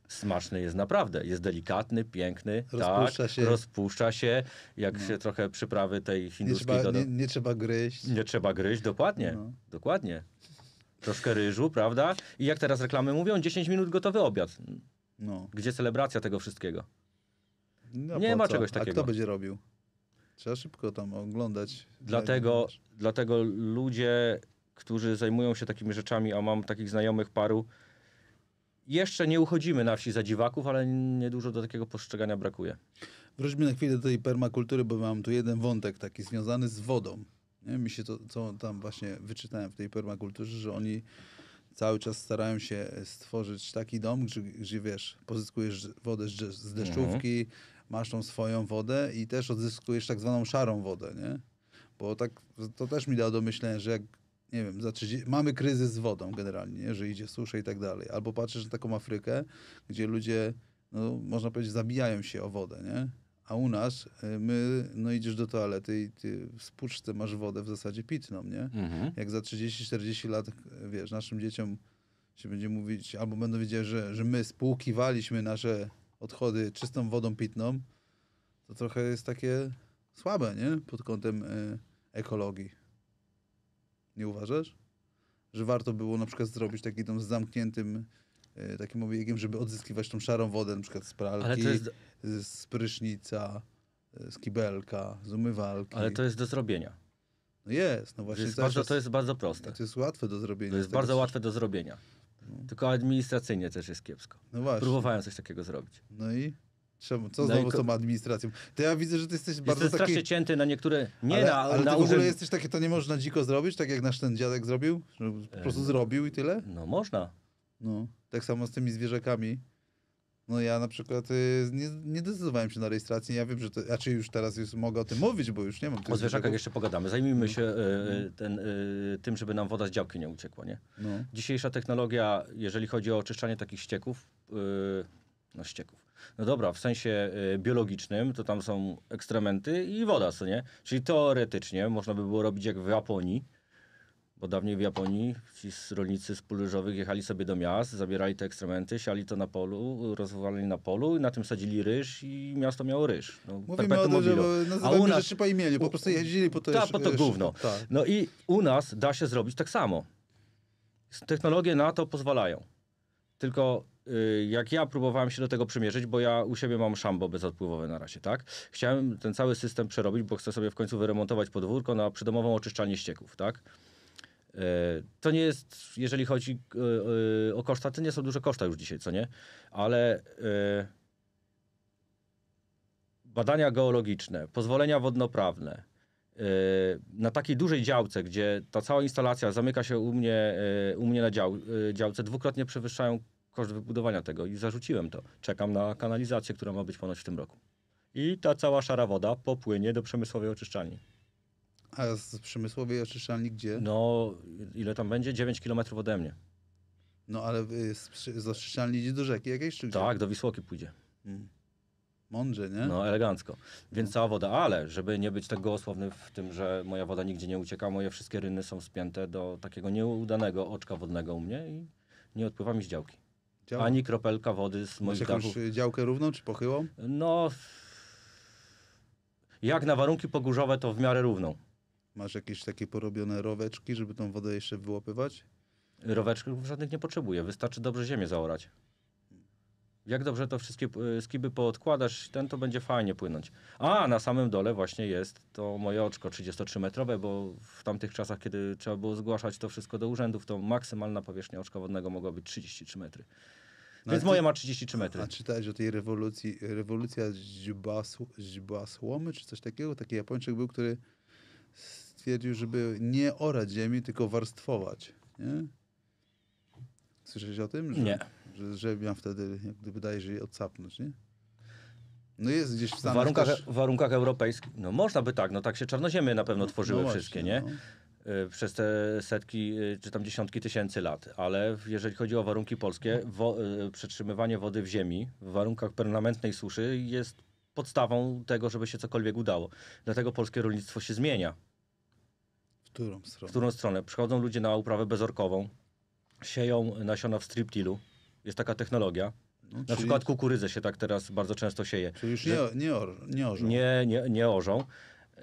Speaker 1: smaczny jest naprawdę. Jest delikatny, piękny, rozpuszcza tak, się. rozpuszcza się, jak no. się trochę przyprawy tej hinduskiej nie trzeba, nie,
Speaker 2: nie, trzeba gryźć.
Speaker 1: Nie trzeba gryźć, dokładnie, no. dokładnie. Troszkę ryżu, prawda? I jak teraz reklamy mówią, 10 minut gotowy obiad. No. Gdzie celebracja tego wszystkiego?
Speaker 2: No, nie ma co? czegoś takiego. A kto będzie robił? Trzeba szybko tam oglądać. Dlatego,
Speaker 1: dlatego ludzie, którzy zajmują się takimi rzeczami, a mam takich znajomych paru, jeszcze nie uchodzimy na wsi za dziwaków, ale niedużo do takiego postrzegania brakuje.
Speaker 2: Wróćmy na chwilę do tej permakultury, bo mam tu jeden wątek taki związany z wodą. Nie? Mi się to, co tam właśnie wyczytałem w tej permakulturze, że oni cały czas starają się stworzyć taki dom, gdzie, gdzie wiesz, pozyskujesz wodę z deszczówki, mhm. masz tą swoją wodę i też odzyskujesz tak zwaną szarą wodę, nie? Bo tak, to też mi dało do myślenia, że jak nie wiem, za 30, mamy kryzys z wodą generalnie, że idzie susza i tak dalej. Albo patrzysz na taką Afrykę, gdzie ludzie, no, można powiedzieć, zabijają się o wodę, nie? A u nas, y, my, no idziesz do toalety i ty w spuczce masz wodę w zasadzie pitną, nie? Mhm. Jak za 30-40 lat, wiesz, naszym dzieciom się będzie mówić, albo będą wiedzieć, że, że my spłukiwaliśmy nasze odchody czystą wodą pitną, to trochę jest takie słabe, nie? Pod kątem y, ekologii. Nie uważasz? Że warto było na przykład zrobić taki dom z zamkniętym e, takim obiegiem, żeby odzyskiwać tą szarą wodę na przykład z pralki, jest, z prysznica, e, z kibelka, z umywalki. ale to
Speaker 1: jest do zrobienia. No jest, no To właśnie. jest, bardzo, to jest bardzo proste. to jest łatwe do zrobienia. To jest bardzo łatwe do zrobienia. No. Tylko administracyjnie też jest kiepsko.
Speaker 2: No właśnie. Próbowałem
Speaker 1: coś takiego zrobić.
Speaker 2: No i? Czemu? Co no znowu z tą administracją? To ja widzę, że ty jesteś bardzo jesteś taki... strasznie cięty na no niektóre... Nie ale, na, no, ale na ty w ogóle jesteś takie, to nie można dziko zrobić, tak jak nasz ten dziadek zrobił? Że po e, prostu zrobił i tyle? No można. No, tak samo z tymi zwierzakami. No ja na przykład y, nie, nie decydowałem się na rejestrację. Ja wiem, że to, znaczy już teraz już mogę o tym mówić, bo już nie mam. O zwierzakach jeszcze
Speaker 1: pogadamy. Zajmijmy się y, y ten, y, tym, żeby nam woda z działki nie uciekła, nie? No. Dzisiejsza technologia, jeżeli chodzi o oczyszczanie takich ścieków, y, no ścieków, no dobra, w sensie y, biologicznym to tam są ekstrementy i woda, co nie? Czyli teoretycznie można by było robić jak w Japonii, bo dawniej w Japonii ci rolnicy z pól ryżowych jechali sobie do miast, zabierali te ekstrementy, siali to na polu, rozwalali na polu i na tym sadzili ryż i miasto miało ryż. No, Mówimy tak, tak o tym, że nazywamy u nas, rzeczy po imieniu, po prostu jeździli po to tak po to gówno. Tak. No i u nas da się zrobić tak samo. Technologie na to pozwalają. Tylko Y, jak ja próbowałem się do tego przymierzyć, bo ja u siebie mam szambo bezodpływowe na razie, tak? Chciałem ten cały system przerobić, bo chcę sobie w końcu wyremontować podwórko na przydomową oczyszczalnię ścieków, tak? Y, to nie jest, jeżeli chodzi y, o koszta, to nie są duże koszta już dzisiaj, co nie? Ale badania geologiczne, pozwolenia wodnoprawne, na takiej dużej działce, gdzie ta cała instalacja zamyka się u mnie, u mnie na dział, działce, dwukrotnie przewyższają koszt wybudowania tego i zarzuciłem to. Czekam na kanalizację, która ma być ponoć w tym roku. I ta cała szara woda popłynie do przemysłowej oczyszczalni.
Speaker 2: A z przemysłowej oczyszczalni gdzie?
Speaker 1: No, ile tam będzie? 9 km ode mnie.
Speaker 2: No, ale y, z, z oczyszczalni idzie do rzeki jakiejś? Czy gdzie? Tak, do Wisłoki pójdzie. Hmm. Mądrze,
Speaker 1: nie? No, elegancko. Więc cała woda, ale żeby nie być tak gołosłowny w tym, że moja woda nigdzie nie ucieka, moje wszystkie ryny są spięte do takiego nieudanego oczka wodnego u mnie i nie odpływa mi z działki. Ani kropelka wody z moich Masz jakąś
Speaker 2: działkę równą czy pochyłą? No, jak na warunki pogórzowe, to w miarę równą. Masz jakieś takie porobione roweczki, żeby tą wodę jeszcze wyłapywać? Roweczków żadnych nie potrzebuję, wystarczy
Speaker 1: dobrze ziemię zaorać. Jak dobrze to wszystkie e, skiby poodkładasz, ten to będzie fajnie płynąć. A na samym dole właśnie jest to moje oczko 33-metrowe, bo w tamtych czasach, kiedy trzeba było zgłaszać to wszystko do urzędów, to maksymalna powierzchnia oczka wodnego mogła być 33
Speaker 2: metry. No Więc ty, moje ma 33 metry. A czytałeś o tej rewolucji, rewolucja Źbasłomy, czy coś takiego? Taki Japończyk był, który stwierdził, żeby nie orać ziemi, tylko warstwować. Nie? Słyszałeś o tym? Że... Nie że, że wtedy, jak gdyby daje je odsapnąć, nie? No jest gdzieś w Stanach w warunkach, też... w
Speaker 1: warunkach europejskich, no można by tak, no tak się czarnoziemie na pewno no tworzyły no wszystkie, właśnie, nie? No. Y, przez te setki, y, czy tam dziesiątki tysięcy lat, ale jeżeli chodzi o warunki polskie, wo y, przetrzymywanie wody w ziemi w warunkach permanentnej suszy jest podstawą tego, żeby się cokolwiek udało. Dlatego polskie rolnictwo się zmienia.
Speaker 2: W którą stronę? W którą
Speaker 1: stronę? Przychodzą ludzie na uprawę bezorkową, sieją nasiona w striptilu, jest taka technologia. No, na przykład kukurydzę się tak teraz bardzo często sieje. Czyli już nie, nie, or, nie orzą. Nie, nie, nie orzą. E,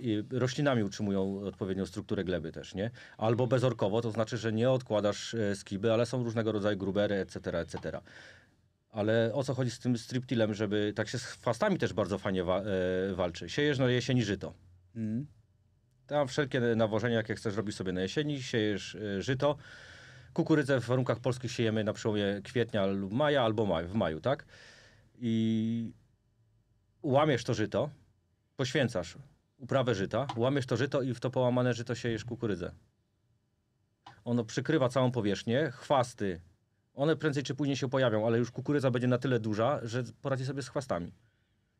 Speaker 1: I roślinami utrzymują odpowiednią strukturę gleby też, nie? Albo bezorkowo, to znaczy, że nie odkładasz e, skiby, ale są różnego rodzaju grubery, etc., etc. Ale o co chodzi z tym striptilem, żeby... Tak się z chwastami też bardzo fajnie wa e, walczy. Siejesz na jesieni żyto. Mm. Tam wszelkie nawożenia, jakie chcesz robić sobie na jesieni, siejesz e, żyto, Kukurydzę w warunkach polskich siejemy na przełomie kwietnia lub maja albo maj, w maju, tak? I łamiesz to żyto, poświęcasz uprawę żyta, łamiesz to żyto i w to połamane żyto siejesz kukurydzę. Ono przykrywa całą powierzchnię, chwasty. One prędzej czy później się pojawią, ale już kukurydza będzie na tyle duża, że poradzi sobie z chwastami.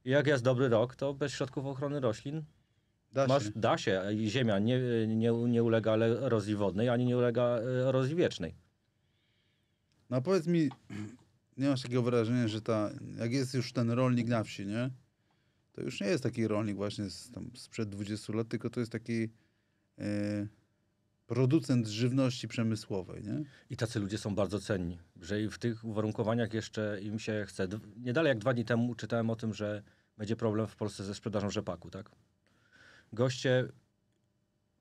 Speaker 1: I jak jest dobry rok, to bez środków ochrony roślin Da Masz, się. Da się. Ziemia nie,
Speaker 2: nie, nie ulega erozji wodnej, ani nie ulega erozji wiecznej. No powiedz mi, nie masz takiego wrażenia, że ta, jak jest już ten rolnik na wsi, nie? To już nie jest taki rolnik właśnie z, tam, sprzed 20 lat, tylko to jest taki e, producent żywności przemysłowej, nie? I tacy ludzie są bardzo cenni,
Speaker 1: że i w tych uwarunkowaniach jeszcze im się chce. Nie dalej jak dwa dni temu czytałem o tym, że będzie problem w Polsce ze sprzedażą rzepaku, tak? goście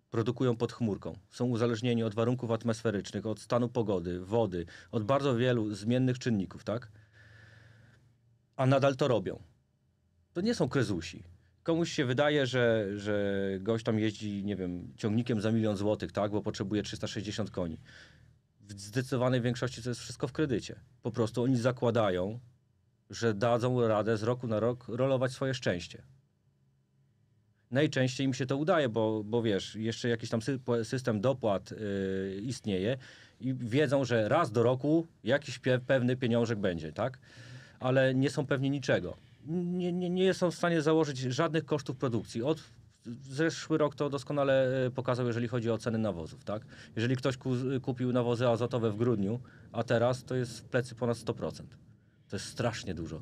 Speaker 1: produkują pod chmurką. Są uzależnieni od warunków atmosferycznych, od stanu pogody, wody, od bardzo wielu zmiennych czynników, tak? A nadal to robią. To nie są krezusi. Komuś się wydaje, że, że gość tam jeździ, nie wiem, ciągnikiem za milion złotych, tak? Bo potrzebuje 360 koni. W zdecydowanej większości to jest wszystko w kredycie. Po prostu oni zakładają, że dadzą radę z roku na rok rolować swoje szczęście najczęściej im się to udaje, bo, bo wiesz, jeszcze jakiś tam system dopłat y, istnieje i wiedzą, że raz do roku jakiś pewny pieniążek będzie, tak? Ale nie są pewni niczego. Nie, nie, nie są w stanie założyć żadnych kosztów produkcji. Od zeszły rok to doskonale y, pokazał, jeżeli chodzi o ceny nawozów, tak? Jeżeli ktoś ku, kupił nawozy azotowe w grudniu, a teraz to jest w plecy ponad 100%. To jest strasznie dużo.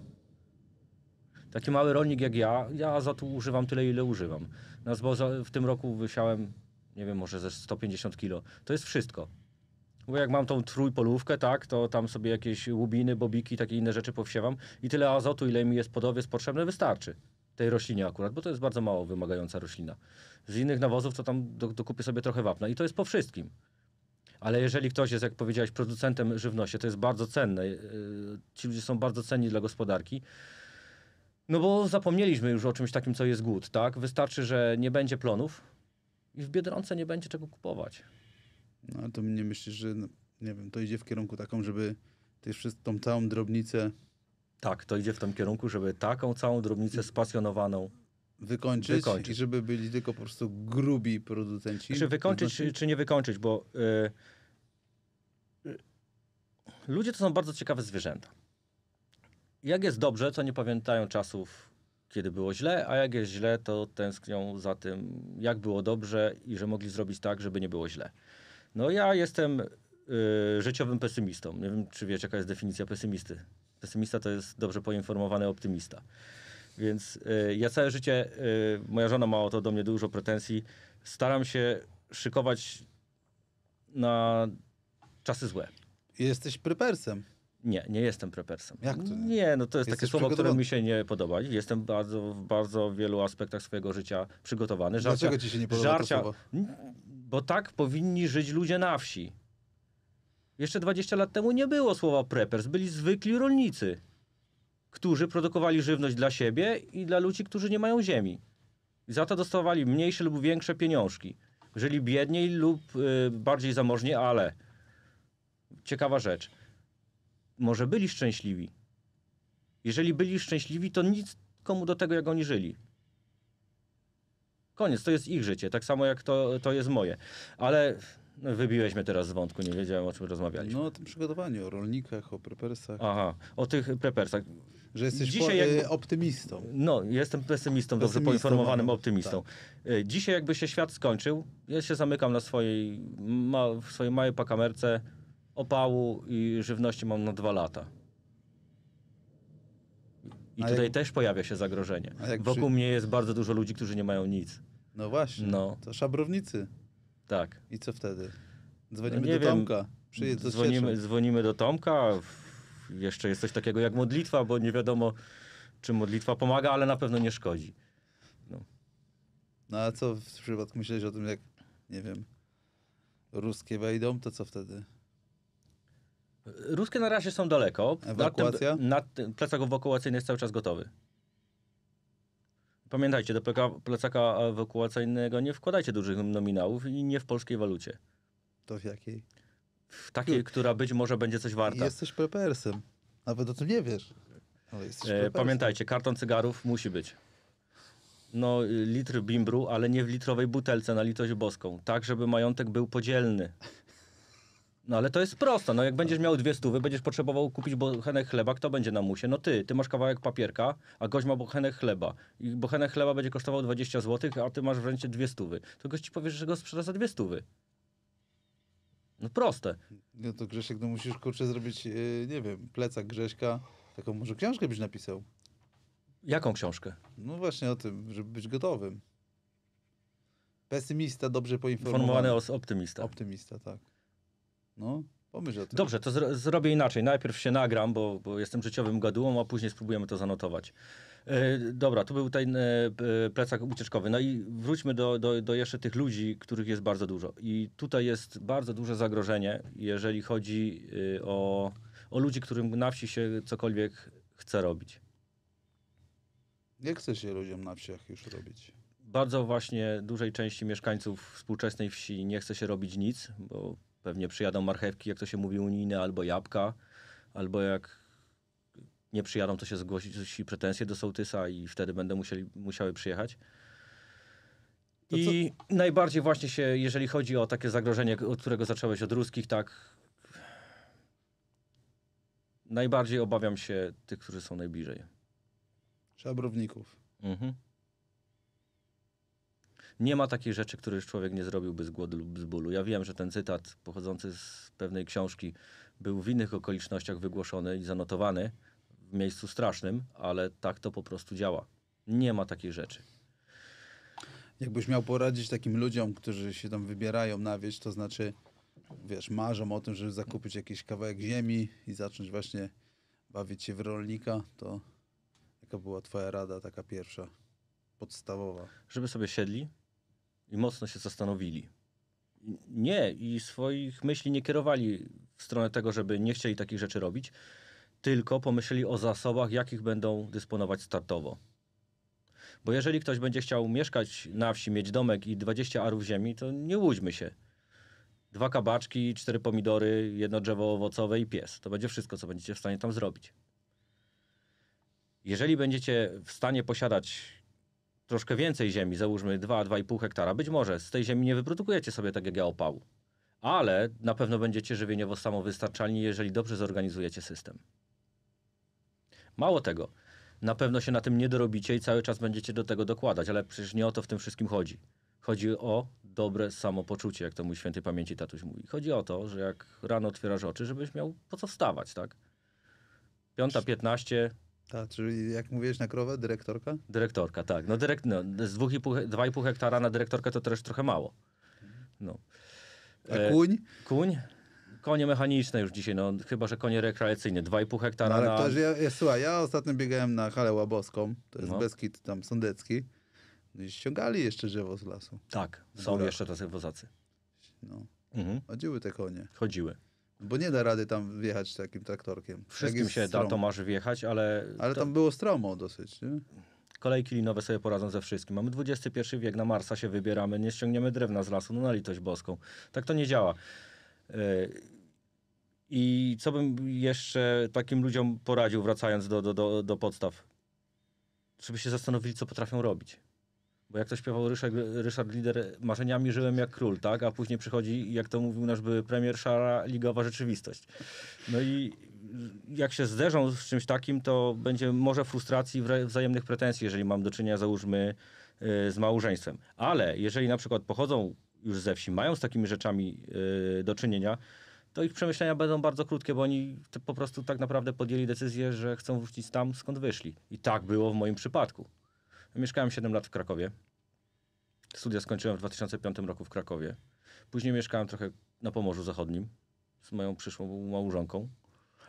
Speaker 1: Taki mały rolnik jak ja, ja za to używam tyle, ile używam. Na zboża w tym roku wysiałem, nie wiem, może ze 150 kilo. To jest wszystko. Bo jak mam tą trójpolówkę, tak, to tam sobie jakieś łubiny, bobiki, takie inne rzeczy powsiewam i tyle azotu, ile mi jest podowiec potrzebne, wystarczy tej roślinie akurat, bo to jest bardzo mało wymagająca roślina. Z innych nawozów to tam dokupię sobie trochę wapna i to jest po wszystkim. Ale jeżeli ktoś jest, jak powiedziałeś, producentem żywności, to jest bardzo cenne. Y, ci ludzie są bardzo cenni dla gospodarki, no bo zapomnieliśmy już o czymś takim, co jest głód, tak? Wystarczy, że nie będzie plonów i w Biedronce nie
Speaker 2: będzie czego kupować. No ale to mnie myślisz, że no, nie wiem, to idzie w kierunku taką, żeby tej tą całą drobnicę... Tak, to idzie w tym kierunku, żeby taką całą drobnicę spasjonowaną wykończyć, wykończyć. i żeby byli tylko po prostu grubi producenci. Czy wykończyć, znaczy...
Speaker 1: czy nie wykończyć, bo... Yy, ludzie to są bardzo ciekawe zwierzęta jak jest dobrze, to nie pamiętają czasów, kiedy było źle, a jak jest źle, to tęsknią za tym, jak było dobrze i że mogli zrobić tak, żeby nie było źle. No ja jestem y, życiowym pesymistą. Nie wiem, czy wiecie, jaka jest definicja pesymisty. Pesymista to jest dobrze poinformowany optymista. Więc y, ja całe życie, y, moja żona ma o to do mnie dużo pretensji, staram się szykować na czasy złe. Jesteś prepersem. Nie, nie jestem prepersem.
Speaker 2: Jak to? Nie, nie no to jest Jesteś takie słowo, które mi
Speaker 1: się nie podoba. Jestem bardzo, w bardzo wielu aspektach swojego życia przygotowany. Żarcia, Dlaczego ci się nie podoba żarcia, Bo tak powinni żyć ludzie na wsi. Jeszcze 20 lat temu nie było słowa prepers, byli zwykli rolnicy, którzy produkowali żywność dla siebie i dla ludzi, którzy nie mają ziemi. I za to dostawali mniejsze lub większe pieniążki. Żyli biedniej lub y, bardziej zamożni, ale ciekawa rzecz może byli szczęśliwi. Jeżeli byli szczęśliwi, to nic komu do tego, jak oni żyli. Koniec, to jest ich życie, tak samo jak to, to jest moje. Ale wybiłeś mnie teraz z wątku, nie wiedziałem o czym rozmawialiśmy. No o tym przygotowaniu, o rolnikach, o prepersach. Aha, o tych prepersach. Że jesteś Dzisiaj po, e,
Speaker 2: optymistą. No,
Speaker 1: jestem pesymistą, dobrze poinformowanym no, optymistą. Tak. E, dzisiaj jakby się świat skończył, ja się zamykam na swojej, ma... w swojej małej pakamerce, opału i żywności mam na dwa lata. I A tutaj jak- też pojawia się zagrożenie. Wokół przy- mnie jest bardzo dużo ludzi, którzy nie mają nic. No właśnie, No. to szabrownicy. Tak. I co wtedy? Dzwonimy No do wiem. Tomka. Przyjedź Dzwonimy, Dzwonimy. dzwonimy do Tomka. Jeszcze jest coś takiego jak modlitwa, bo nie wiadomo, czy modlitwa pomaga, ale na
Speaker 2: pewno nie szkodzi. No, no a co w przypadku myśleć o tym, jak, nie wiem, ruskie wejdą, to co wtedy?
Speaker 1: Ruskie na razie są daleko. Ewakuacja? Nad tym, nad, plecak ewakuacyjny jest cały czas gotowy. Pamiętajcie, do plecaka ewakuacyjnego nie wkładajcie dużych nominałów i nie w polskiej walucie. To w jakiej? W takiej, która być może będzie coś warta. Jesteś
Speaker 2: prepersem. Nawet o tym nie wiesz. E, pamiętajcie,
Speaker 1: karton cygarów musi być. No, y, litr bimbru, ale nie w litrowej butelce, na litość boską. Tak, żeby majątek był podzielny. No ale to jest prosto. No jak będziesz miał dwie stówy, będziesz potrzebował kupić bochenek chleba, kto będzie na musie? No ty, ty masz kawałek papierka, a gość ma bochenek chleba. I bochenek chleba będzie kosztował 20 zł, a ty masz w ręce dwie stówy. To gość ci powie, że go sprzeda za dwie
Speaker 2: stówy. No proste. No to Grzesiek, no musisz kurczę zrobić, yy, nie wiem, plecak Grześka. Taką może książkę byś napisał. Jaką książkę? No właśnie o tym, żeby być gotowym. Pesymista dobrze poinformowany. Informowany o optymista. Optymista, tak. No, pomyśl o tym. Dobrze, to zro zrobię inaczej.
Speaker 1: Najpierw się nagram, bo, bo jestem życiowym gadułą, a później spróbujemy to zanotować. E, dobra, to był ten e, plecak ucieczkowy. No i wróćmy do, do, do jeszcze tych ludzi, których jest bardzo dużo. I tutaj jest bardzo duże zagrożenie, jeżeli chodzi y, o, o ludzi, którym na wsi się cokolwiek chce robić.
Speaker 2: nie chce się ludziom na wsiach już robić?
Speaker 1: Bardzo właśnie dużej części mieszkańców współczesnej wsi nie chce się robić nic, bo Pewnie przyjadą marchewki, jak to się mówi unijne, albo jabłka, albo jak nie przyjadą, to się zgłosi pretensje do sołtysa i wtedy będą musieli, musiały przyjechać. I najbardziej właśnie się, jeżeli chodzi o takie zagrożenie, od którego zacząłeś od ruskich, tak najbardziej obawiam się tych, którzy są najbliżej.
Speaker 2: Szabrowników. Mhm.
Speaker 1: Nie ma takiej rzeczy, której człowiek nie zrobiłby z głodu lub z bólu. Ja wiem, że ten cytat pochodzący z pewnej książki był w innych okolicznościach wygłoszony i zanotowany w miejscu strasznym, ale tak to po prostu działa.
Speaker 2: Nie ma takiej rzeczy. Jakbyś miał poradzić takim ludziom, którzy się tam wybierają na wieś, to znaczy, wiesz, marzą o tym, żeby zakupić jakiś kawałek ziemi i zacząć właśnie bawić się w rolnika, to jaka była twoja rada taka pierwsza, podstawowa? Żeby sobie siedli, i mocno się zastanowili.
Speaker 1: Nie, i swoich myśli nie kierowali w stronę tego, żeby nie chcieli takich rzeczy robić, tylko pomyśleli o zasobach, jakich będą dysponować startowo. Bo jeżeli ktoś będzie chciał mieszkać na wsi, mieć domek i 20 arów ziemi, to nie łudźmy się. Dwa kabaczki, cztery pomidory, jedno drzewo owocowe i pies. To będzie wszystko, co będziecie w stanie tam zrobić. Jeżeli będziecie w stanie posiadać troszkę więcej ziemi, załóżmy 2-2,5 hektara, być może z tej ziemi nie wyprodukujecie sobie tak jak ja opału, ale na pewno będziecie żywieniowo samowystarczalni, jeżeli dobrze zorganizujecie system. Mało tego, na pewno się na tym nie dorobicie i cały czas będziecie do tego dokładać, ale przecież nie o to w tym wszystkim chodzi. Chodzi o dobre samopoczucie, jak to mój świętej pamięci tatuś mówi. Chodzi o to, że jak rano otwierasz oczy, żebyś miał po co wstawać, tak? Piąta, piętnaście,
Speaker 2: tak, czyli jak mówiłeś na krowę, dyrektorka?
Speaker 1: Dyrektorka, tak. No, dyrekt, no z 2,5 hektara na dyrektorkę to też trochę mało. No. A e, kuń? E, kuń? Konie mechaniczne już dzisiaj, no chyba, że konie rekreacyjne, 2,5 hektara no, ale na... Ktoś,
Speaker 2: ja, ja, słuchaj, ja ostatnio biegałem na halę łabowską, to jest no. Beskid tam sądecki, no i ściągali jeszcze drzewo z lasu. Tak, są jeszcze te wozacy. No. Mhm. Chodziły te konie. Chodziły. Bo nie da rady tam wjechać takim traktorkiem. Wszystkim się da, da masz wjechać, ale... Ale to... tam było stromo dosyć, nie?
Speaker 1: Kolejki linowe sobie poradzą ze wszystkim. Mamy XXI wiek, na Marsa się wybieramy, nie ściągniemy drewna z lasu, no na litość boską. Tak to nie działa. E, I co bym jeszcze takim ludziom poradził, wracając do, do, do, do podstaw? Żeby się zastanowili, co potrafią robić bo jak to śpiewał Ryszard, Ryszard Lider, marzeniami żyłem jak król, tak? A później przychodzi, jak to mówił nasz były premier, szara ligowa rzeczywistość. No i jak się zderzą z czymś takim, to będzie może frustracji, wzajemnych pretensji, jeżeli mam do czynienia, załóżmy, y, z małżeństwem. Ale jeżeli na przykład pochodzą już ze wsi, mają z takimi rzeczami y, do czynienia, to ich przemyślenia będą bardzo krótkie, bo oni po prostu tak naprawdę podjęli decyzję, że chcą wrócić tam, skąd wyszli. I tak było w moim przypadku. Mieszkałem 7 lat w Krakowie. Studia skończyłem w 2005 roku w Krakowie. Później mieszkałem trochę na Pomorzu Zachodnim z moją przyszłą małżonką.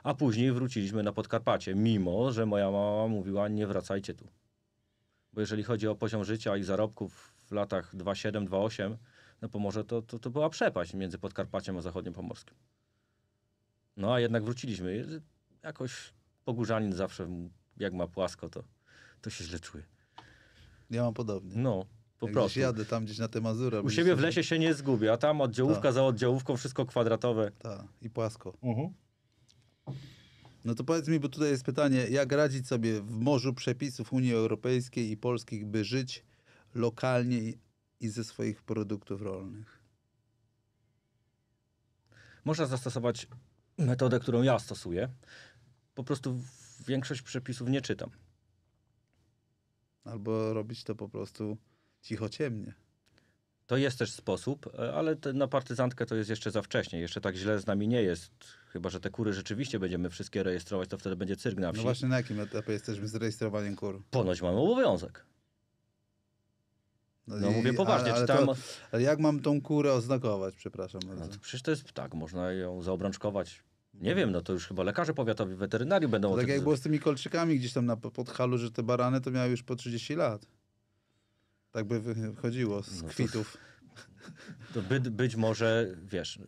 Speaker 1: A później wróciliśmy na Podkarpacie, mimo że moja mama mówiła: Nie wracajcie tu. Bo jeżeli chodzi o poziom życia i zarobków w latach 27-28 na Pomorze, to, to, to była przepaść między Podkarpaciem a Zachodnim Pomorskim. No a jednak wróciliśmy. Jakoś pogórzanin zawsze, jak ma płasko, to, to się źle czuje.
Speaker 2: Ja mam podobnie. No. Po Jak prostu. jadę tam gdzieś na te Mazury. U siebie w lesie
Speaker 1: się nie zgubię,
Speaker 2: a tam oddziałówka tak. Ta. za oddziałówką, wszystko kwadratowe. Tak, i płasko. Mhm. No to powiedz mi, bo tutaj jest pytanie, jak radzić sobie w morzu przepisów Unii Europejskiej i polskich, by żyć lokalnie i ze swoich produktów rolnych? Można zastosować metodę, którą ja stosuję.
Speaker 1: Po prostu większość przepisów nie czytam
Speaker 2: albo robić to po prostu cicho ciemnie.
Speaker 1: To jest też sposób, e, ale na partyzantkę to jest jeszcze za wcześnie. Jeszcze tak źle z nami nie jest. Chyba, że te kury rzeczywiście będziemy wszystkie rejestrować, to wtedy będzie cyrk na no wsi. No właśnie
Speaker 2: na jakim etapie jesteśmy z rejestrowaniem kur?
Speaker 1: Ponoć mamy obowiązek.
Speaker 2: No, no i, mówię poważnie. Ale, ale, czytałem... to, ale jak mam tą kurę
Speaker 1: oznakować, przepraszam No to przecież to jest tak, można ją zaobrączkować nie wiem, no to już chyba lekarze powiatowi, weterynarii będą... To tak jak było z
Speaker 2: tymi kolczykami gdzieś tam na podchalu, że te barany to miały już po 30 lat. Tak by wychodziło z no kwitów. To, by, być może, wiesz...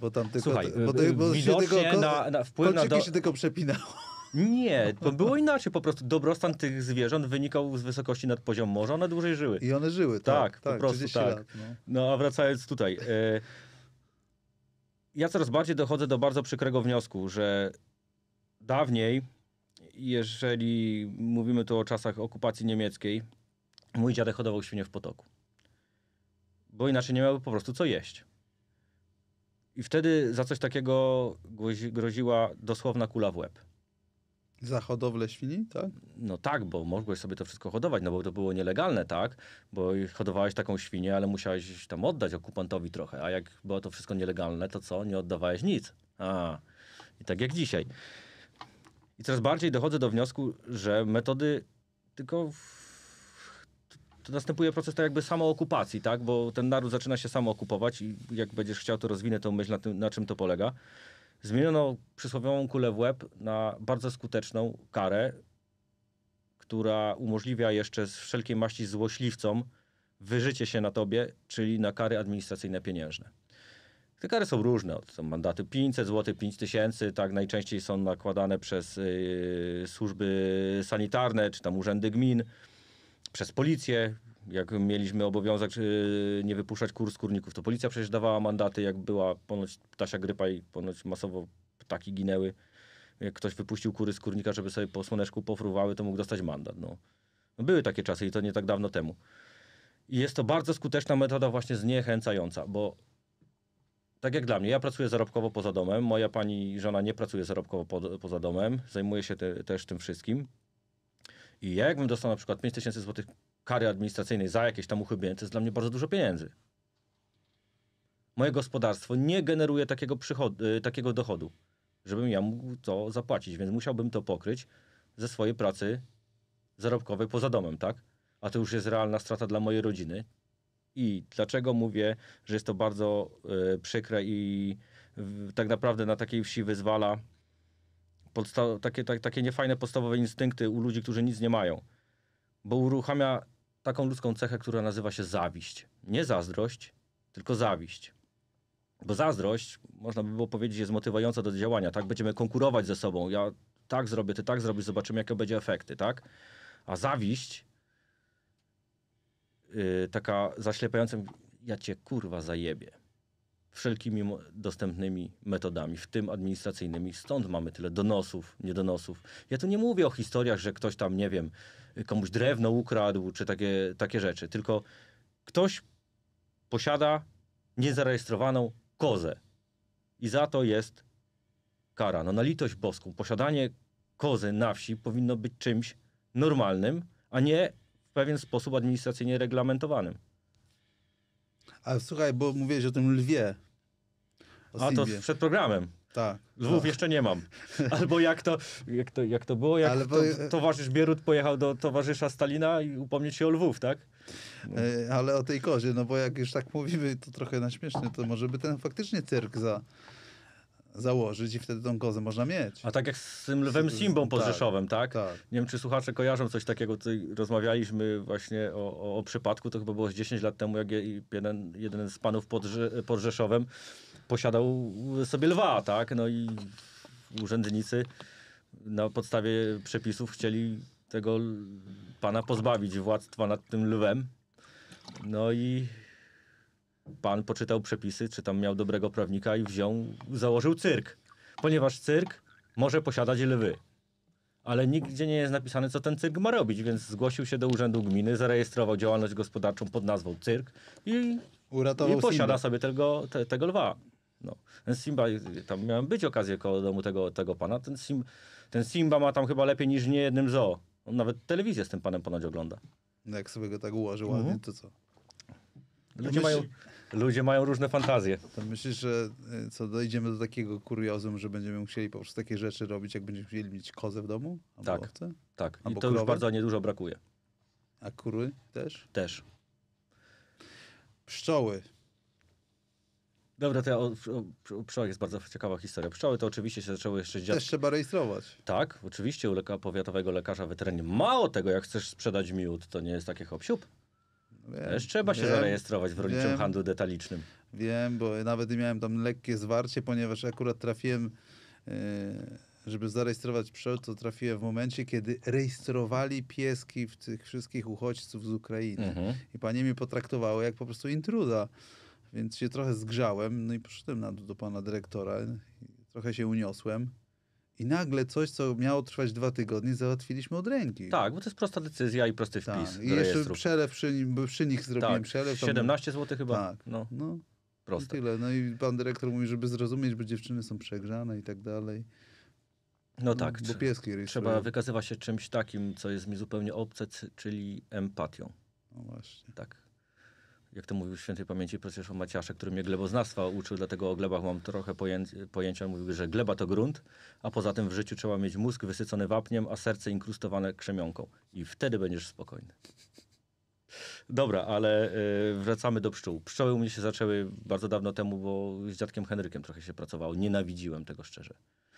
Speaker 2: Bo tam tylko... Słuchaj, bo, to, bo widocznie tylko, na, na wpływ na... Do... się tylko przepinało.
Speaker 1: Nie, bo było inaczej. Po prostu dobrostan tych zwierząt wynikał z wysokości nad poziom morza, one dłużej żyły. I one żyły, tak. Tak, tak po prostu tak. Lat, no. no. a wracając tutaj. E, ja coraz bardziej dochodzę do bardzo przykrego wniosku, że dawniej, jeżeli mówimy tu o czasach okupacji niemieckiej, mój dziadek hodował świnie w potoku. Bo inaczej nie miałby po prostu co jeść. I wtedy za coś takiego groziła dosłowna kula w łeb. Za hodowlę świni, tak? No tak, bo mogłeś sobie to wszystko hodować, no bo to było nielegalne, tak? Bo hodowałeś taką świnię, ale musiałeś tam oddać okupantowi trochę, a jak było to wszystko nielegalne, to co? Nie oddawałeś nic. A, i tak jak dzisiaj. I coraz bardziej dochodzę do wniosku, że metody tylko... W... To następuje proces tak jakby samookupacji, tak? Bo ten naród zaczyna się samookupować i jak będziesz chciał, to rozwinę tą myśl na, tym, na czym to polega Zmieniono przysłowiową kulę w łeb na bardzo skuteczną karę, która umożliwia jeszcze z wszelkiej maści złośliwcom wyżycie się na tobie, czyli na kary administracyjne pieniężne. Te kary są różne, są mandaty 500 zł, 5000, tak najczęściej są nakładane przez yy, służby sanitarne, czy tam urzędy gmin, przez policję, jak mieliśmy obowiązek nie wypuszczać kurs kurników to policja przecież dawała mandaty, jak była ponoć ptasia grypa i ponoć masowo ptaki ginęły. Jak ktoś wypuścił kury z kurnika, żeby sobie po słoneczku pofruwały, to mógł dostać mandat. No. no były takie czasy i to nie tak dawno temu. I jest to bardzo skuteczna metoda właśnie zniechęcająca, bo tak jak dla mnie, ja pracuję zarobkowo poza domem, moja pani żona nie pracuje zarobkowo po, poza domem, zajmuje się te, też tym wszystkim. I ja jakbym dostał na przykład 5 tysięcy złotych kary administracyjnej za jakieś tam uchybienie, to jest dla mnie bardzo dużo pieniędzy. Moje gospodarstwo nie generuje takiego, przychodu, y, takiego dochodu, żebym ja mógł to zapłacić, więc musiałbym to pokryć ze swojej pracy zarobkowej poza domem, tak? A to już jest realna strata dla mojej rodziny. I dlaczego mówię, że jest to bardzo y, przykre i y, tak naprawdę na takiej wsi wyzwala podsta- takie, tak, takie niefajne podstawowe instynkty u ludzi, którzy nic nie mają. Bo uruchamia taką ludzką cechę, która nazywa się zawiść. Nie zazdrość, tylko zawiść. Bo zazdrość, można by było powiedzieć, jest motywująca do działania, tak? Będziemy konkurować ze sobą. Ja tak zrobię, ty tak zrobisz, zobaczymy, jakie będzie efekty, tak? A zawiść, yy, taka zaślepiająca, ja cię kurwa zajebie wszelkimi dostępnymi metodami, w tym administracyjnymi. Stąd mamy tyle donosów, niedonosów. Ja tu nie mówię o historiach, że ktoś tam, nie wiem, komuś drewno ukradł, czy takie, takie rzeczy, tylko ktoś posiada niezarejestrowaną kozę i za to jest kara. No na litość boską, posiadanie kozy na wsi powinno być czymś normalnym, a nie w pewien sposób administracyjnie reglamentowanym. A słuchaj, bo mówiłeś o tym lwie. O A to przed programem. Tak. Lwów no. jeszcze nie mam. Albo jak to, jak to, jak to było, jak Albo... to, towarzysz Bierut pojechał do towarzysza
Speaker 2: Stalina i upomnieć się o Lwów, tak? E, ale o tej kozie, no bo jak już tak mówimy, to trochę na śmieszne, to może by ten faktycznie cyrk za, założyć i wtedy tą kozę można mieć.
Speaker 1: A tak jak z tym lwem Simbą pod tak, Rzeszowem, tak? tak? Nie wiem, czy słuchacze kojarzą coś takiego, tutaj rozmawialiśmy właśnie o, o, o przypadku, to chyba było z 10 lat temu, jak jeden, jeden z panów pod, pod Rzeszowem posiadał sobie lwa, tak? No i urzędnicy na podstawie przepisów chcieli tego pana pozbawić władztwa nad tym lwem. No i pan poczytał przepisy, czy tam miał dobrego prawnika i wziął, założył cyrk. Ponieważ cyrk może posiadać lwy. Ale nigdzie nie jest napisane, co ten cyrk ma robić, więc zgłosił się do urzędu gminy, zarejestrował działalność gospodarczą pod nazwą cyrk i, i posiada Simba. sobie tego, te, tego lwa. No. Ten Simba, tam miałem być okazję koło domu tego, tego pana, ten, Sim, ten Simba ma tam chyba lepiej niż nie jednym zoo. On nawet telewizję z tym panem ponoć
Speaker 2: ogląda. No jak sobie go tak ułożył mhm. ładnie, to co? Ludzie, myśli... mają, ludzie mają różne fantazje. To myślisz, że y, co, dojdziemy do takiego kuriozum, że będziemy musieli po prostu takie rzeczy robić, jak będziemy chcieli mieć kozę w domu? tak, owce? tak. Albo I to krowę? już bardzo niedużo brakuje. A kury też? Też. Pszczoły.
Speaker 1: Dobra, to o, o, pszczołach jest bardzo ciekawa historia. Pszczoły to oczywiście się zaczęły jeszcze dziać. Też
Speaker 2: trzeba rejestrować.
Speaker 1: Tak, oczywiście u leka, powiatowego lekarza weterynarii. Mało tego, jak chcesz sprzedać miód, to nie jest takie hopsiup. No wiem, Też trzeba wiem, się zarejestrować w rolniczym wiem, handlu detalicznym.
Speaker 2: Wiem, bo nawet miałem tam lekkie zwarcie, ponieważ akurat trafiłem, yy, żeby zarejestrować pszczoły, to trafiłem w momencie, kiedy rejestrowali pieski w tych wszystkich uchodźców z Ukrainy. Mhm. I panie mnie potraktowały jak po prostu intruda. Więc się trochę zgrzałem, no i poszedłem na do pana dyrektora, trochę się uniosłem. I nagle coś, co miało trwać dwa tygodnie, załatwiliśmy od ręki.
Speaker 1: Tak, bo to jest prosta decyzja i prosty tak, wpis. Tak. I jeszcze przelew
Speaker 2: przy, przy nich zrobiłem tak, przelew. 17
Speaker 1: zł chyba. Tak.
Speaker 2: No. no. Proste. I tyle. No i pan dyrektor mówi, żeby zrozumieć, bo dziewczyny są przegrzane i tak dalej. No, no tak. Bo pieski Trzeba
Speaker 1: wykazywać się czymś takim, co jest mi zupełnie obce, czyli empatią. No właśnie. Tak jak to mówił w świętej pamięci profesor Maciaszek, który mnie gleboznawstwa uczył, dlatego o glebach mam trochę pojęcia. mówił, że gleba to grunt, a poza tym w życiu trzeba mieć mózg wysycony wapniem, a serce inkrustowane krzemionką. I wtedy będziesz spokojny. Dobra, ale y, wracamy do pszczół. Pszczoły u mnie się zaczęły bardzo dawno temu, bo z dziadkiem Henrykiem trochę się pracowało. Nienawidziłem tego szczerze.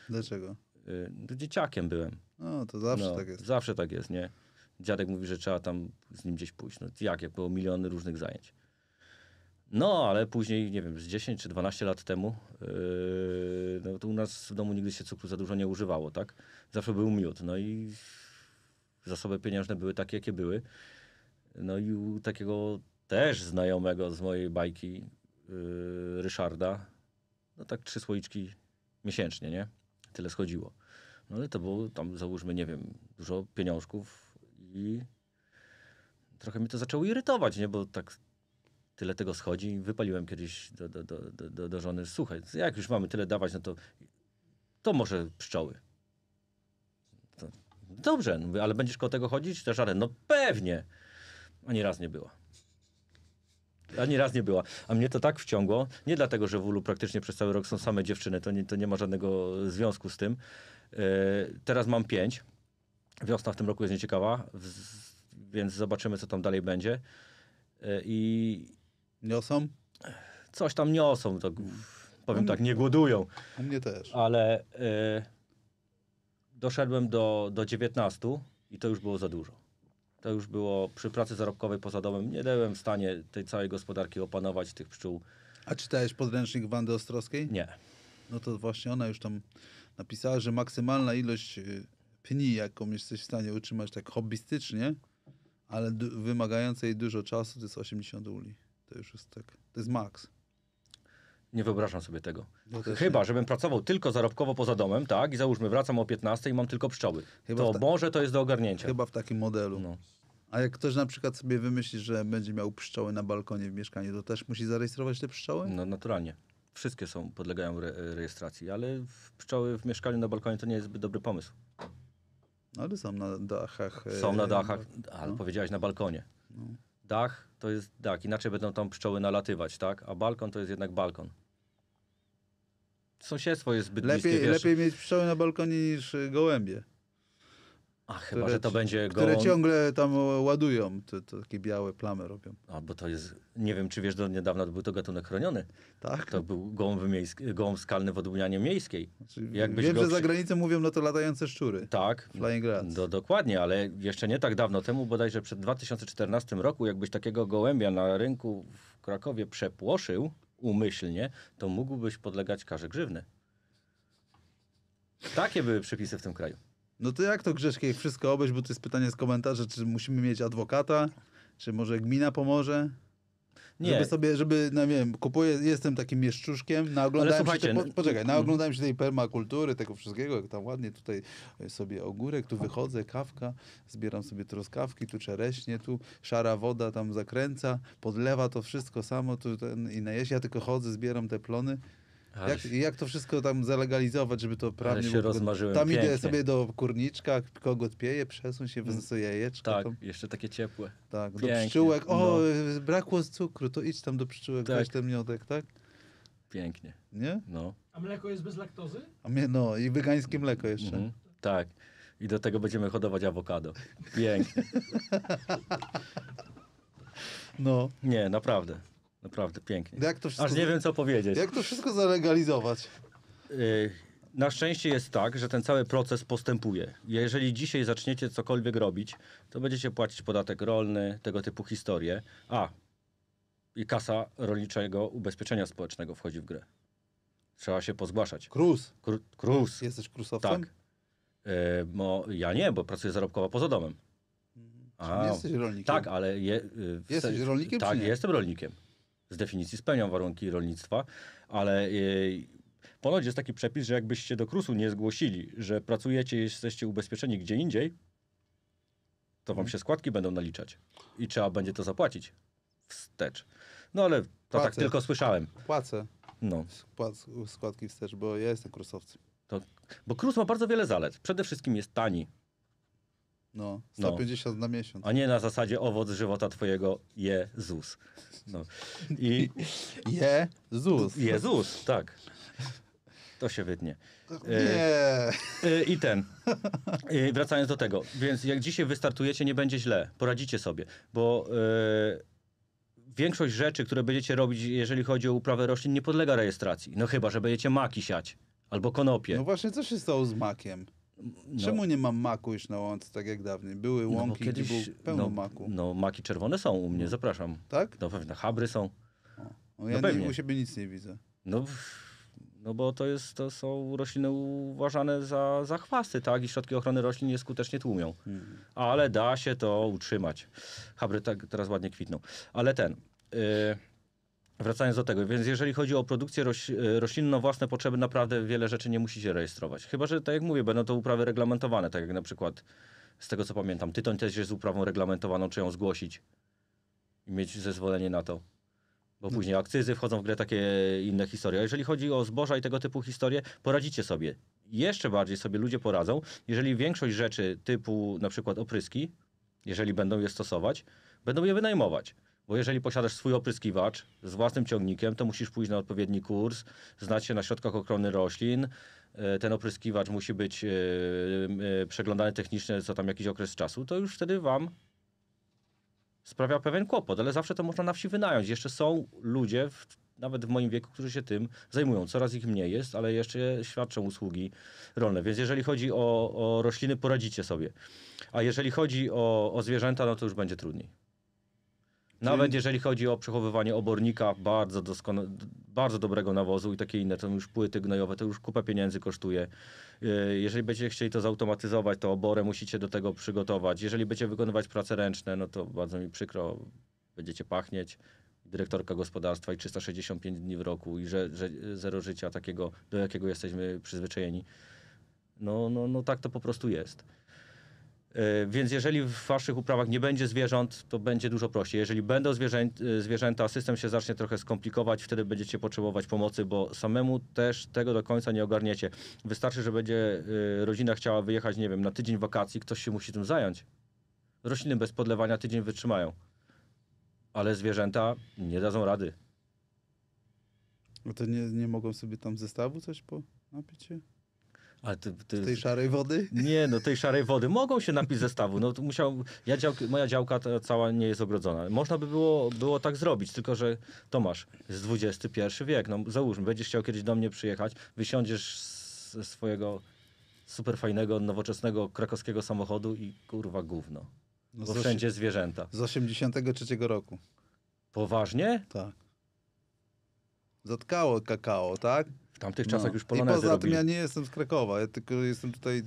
Speaker 1: Dlaczego? Y, no dzieciakiem byłem. No, to zawsze no, tak jest. Zawsze tak jest, nie? Dziadek mówi, że trzeba tam z nim gdzieś pójść. No jak, jak było miliony różnych zajęć. No, ale później, nie wiem, z 10 czy 12 lat temu, yy, no to u nas w domu nigdy się cukru za dużo nie używało, tak? Zawsze był miód, no i zasoby pieniężne były takie, jakie były. No i u takiego też znajomego z mojej bajki, yy, Ryszarda, no tak trzy słoiczki miesięcznie, nie? Tyle schodziło. No ale to było tam, załóżmy, nie wiem, dużo pieniążków i trochę mnie to zaczęło irytować, nie? Bo tak tyle tego schodzi. I wypaliłem kiedyś do, do, do, do, do żony, słuchaj, jak już mamy tyle dawać, no to, to może pszczoły. To, dobrze, no mówię, ale będziesz koło tego chodzić? Te żarę, no pewnie. Ani raz nie była. Ani raz nie była. A mnie to tak wciągło, nie dlatego, że w Ulu praktycznie przez cały rok są same dziewczyny, to nie, to nie ma żadnego związku z tym. Yy, teraz mam pięć. Wiosna w tym roku jest nieciekawa, więc zobaczymy, co tam dalej będzie. Yy, I Niosą? Coś tam niosą, to mm. powiem tak, nie głodują. U mnie też. Ale y, doszedłem do, do 19 i to już było za dużo. To już było przy pracy zarobkowej poza domem. Nie byłem w stanie tej całej gospodarki opanować, tych pszczół.
Speaker 2: A czytałeś podręcznik Wandy Ostrowskiej? Nie. No to właśnie ona już tam napisała, że maksymalna ilość y, pni, jaką jesteś w stanie utrzymać tak hobbystycznie, ale wymagającej dużo czasu, to jest 80 uli. To już jest tak, to jest maks.
Speaker 1: Nie wyobrażam sobie tego. No Chyba, nie. żebym pracował tylko zarobkowo poza domem, tak? I załóżmy, wracam o 15 i mam tylko pszczoły. Chyba to ta... Boże, to jest do ogarnięcia. Chyba
Speaker 2: w takim modelu. No. A jak ktoś na przykład sobie wymyśli, że będzie miał pszczoły na balkonie w mieszkaniu, to też musi zarejestrować te pszczoły? No naturalnie. Wszystkie są, podlegają re rejestracji, ale pszczoły w mieszkaniu na balkonie
Speaker 1: to nie jest zbyt dobry pomysł. No, ale są na dachach. Są na e, dachach, no. ale no. powiedziałeś na balkonie. No. Dach to jest dach, inaczej będą tam pszczoły nalatywać, tak? A balkon to jest jednak balkon. Sąsiedztwo jest zbyt lepiej, wiesz.
Speaker 2: Lepiej mieć pszczoły na balkonie niż gołębie.
Speaker 1: A chyba, które, że to będzie go Które
Speaker 2: ciągle tam ładują, te, te, takie białe plamy robią.
Speaker 1: A, bo to jest, nie wiem, czy wiesz, do niedawna był to gatunek chroniony. Tak. To był gołąb, miejsk, gołąb skalny w odmianie miejskiej. Znaczy, wiem, go... że za granicą
Speaker 2: mówią, no to latające szczury.
Speaker 1: Tak. Flying rats. Do, dokładnie, ale jeszcze nie tak dawno temu, bodajże przed 2014 roku, jakbyś takiego gołębia na rynku w Krakowie przepłoszył umyślnie, to mógłbyś podlegać karze grzywny. Takie
Speaker 2: były przepisy w tym kraju. No to jak to Grzeszki, jak wszystko obejść, bo to jest pytanie z komentarza, czy musimy mieć adwokata, czy może gmina pomoże? Nie. Żeby sobie, żeby, no wiem, kupuję, jestem takim mieszczuszkiem, naoglądałem no, się, te, po, poczekaj, naoglądałem no, się tej permakultury, tego wszystkiego, jak tam ładnie tutaj e, sobie ogórek, tu wychodzę, kawka, zbieram sobie troskawki, tu czereśnie, tu szara woda tam zakręca, podlewa to wszystko samo, tu ten i na jeść, ja tylko chodzę, zbieram te plony. Jak, jak to wszystko tam zalegalizować, żeby to prawnie... Ale się rozmarzyłem Tam pięknie. idę sobie do kurniczka, kogut pieje, przesuń się, mm, wysysuję jajeczko. Tak, tam. jeszcze takie ciepłe. Tak, pięknie. do pszczółek. O, no. brakło cukru, to idź tam do pszczółek, tak. weź ten miodek, tak? Pięknie. Nie? No.
Speaker 1: A mleko jest bez laktozy?
Speaker 2: A mnie, no, i wegańskie mleko jeszcze. Mhm.
Speaker 1: Tak. I do tego będziemy hodować awokado. Pięknie.
Speaker 2: no. Nie,
Speaker 1: naprawdę. Naprawdę pięknie. No jak to wszystko, Aż nie wiem, co powiedzieć. Jak to wszystko zalegalizować? Y, na szczęście jest tak, że ten cały proces postępuje. Jeżeli dzisiaj zaczniecie cokolwiek robić, to będziecie płacić podatek rolny, tego typu historie. A, i kasa rolniczego ubezpieczenia społecznego wchodzi w grę. Trzeba się pozgłaszać. Krus. krus. Jesteś krusowcem? Tak. Yy, bo ja nie, bo pracuję zarobkowo poza domem. A, jesteś rolnikiem? Tak, ale... Je, yy, jesteś rolnikiem, Tak, jestem rolnikiem z definicji spełniam warunki rolnictwa, ale e, ponoć jest taki przepis, że jakbyście do KRUS-u nie zgłosili, że pracujecie, jesteście ubezpieczeni gdzie indziej, to wam się składki będą naliczać i trzeba będzie to zapłacić wstecz.
Speaker 2: No ale to tak Płacę. tak tylko słyszałem. Płacę. No. Płac, składki wstecz, bo ja jestem krusowcem. To, bo KRUS ma
Speaker 1: bardzo wiele zalet. Przede wszystkim jest tani no, 150 no. na miesiąc. A nie na zasadzie owoc żywota twojego Jezus. No. I... Jezus. Jezus, tak. To się wydnie. E, nie.
Speaker 2: E,
Speaker 1: I ten. I e, wracając do tego. Więc jak dzisiaj wystartujecie, nie będzie źle. Poradzicie sobie, bo większość rzeczy, które będziecie robić, jeżeli chodzi o uprawę roślin, nie podlega rejestracji. No chyba, że będziecie maki siać albo konopie. No
Speaker 2: właśnie, co się stało z makiem? No. Czemu nie mam maku już na łące, tak jak dawniej? Były no łąki, no, kiedyś, gdzie był pełno no, maku.
Speaker 1: No, maki czerwone są u mnie, no. zapraszam. Tak? No pewnie, habry są. O, ja no, pewnie. Nie, u siebie nic nie widzę. No, no bo to, jest, to są rośliny uważane za, za chwasty, tak? I środki ochrony roślin je skutecznie tłumią. Hmm. Ale da się to utrzymać. Habry tak teraz ładnie kwitną. Ale ten... Y, Wracając do tego, więc jeżeli chodzi o produkcję roś, e, roślinną, no własne potrzeby, naprawdę wiele rzeczy nie musicie rejestrować. Chyba, że tak jak mówię, będą to uprawy reglamentowane, tak jak na przykład z tego co pamiętam, tytoń też jest uprawą reglamentowaną, czy ją zgłosić i mieć zezwolenie na to. Bo no. później akcyzy wchodzą w grę, takie inne historie. A jeżeli chodzi o zboża i tego typu historie, poradzicie sobie. Jeszcze bardziej sobie ludzie poradzą, jeżeli większość rzeczy typu na przykład opryski, jeżeli będą je stosować, będą je wynajmować. Bo jeżeli posiadasz swój opryskiwacz z własnym ciągnikiem, to musisz pójść na odpowiedni kurs, znać się na środkach ochrony roślin. E, ten opryskiwacz musi być e, e, przeglądany technicznie co tam jakiś okres czasu. To już wtedy wam sprawia pewien kłopot, ale zawsze to można na wsi wynająć. Jeszcze są ludzie, w, nawet w moim wieku, którzy się tym zajmują. Coraz ich mniej jest, ale jeszcze świadczą usługi rolne. Więc jeżeli chodzi o, o rośliny, poradzicie sobie. A jeżeli chodzi o, o zwierzęta, no to już będzie trudniej. Nawet jeżeli chodzi o przechowywanie obornika, bardzo, doskona... bardzo dobrego nawozu i takie inne, to już płyty gnojowe, to już kupę pieniędzy kosztuje. Y, jeżeli będziecie chcieli to zautomatyzować, to oborę musicie do tego przygotować. Jeżeli będziecie wykonywać prace ręczne, no to bardzo mi przykro, będziecie pachnieć. Dyrektorka gospodarstwa i 365 dni w roku i że, że zero życia takiego, do jakiego jesteśmy przyzwyczajeni. No, no, no tak to po prostu jest. E, więc jeżeli w waszych uprawach nie będzie zwierząt, to będzie dużo prościej. Jeżeli będą e, zwierzęta, system się zacznie trochę skomplikować, wtedy będziecie potrzebować pomocy, bo samemu też tego do końca nie ogarniecie. Wystarczy, że będzie e, rodzina chciała wyjechać, nie wiem, na tydzień wakacji, ktoś się musi tym zająć. Rośliny bez podlewania tydzień wytrzymają, ale zwierzęta nie dadzą rady.
Speaker 2: A to nie, nie mogą sobie tam zestawu coś po napić się? Ale ty, ty... tej szarej wody? Nie, no tej szarej wody. Mogą się napić zestawu. No, musiał... ja dział... Moja działka
Speaker 1: cała nie jest ogrodzona. Można by było, było tak zrobić, tylko że Tomasz, z XXI wiek, no załóżmy, będziesz chciał kiedyś do mnie przyjechać, wysiądziesz ze swojego super fajnego, nowoczesnego krakowskiego samochodu i kurwa gówno. No bo wszędzie osi... zwierzęta.
Speaker 2: Z 83 roku. Poważnie? Tak. Zatkało kakao, tak? tamtych no. czasach no. już polonezy I poza robili. tym ja nie jestem z Krakowa, ja tylko jestem tutaj,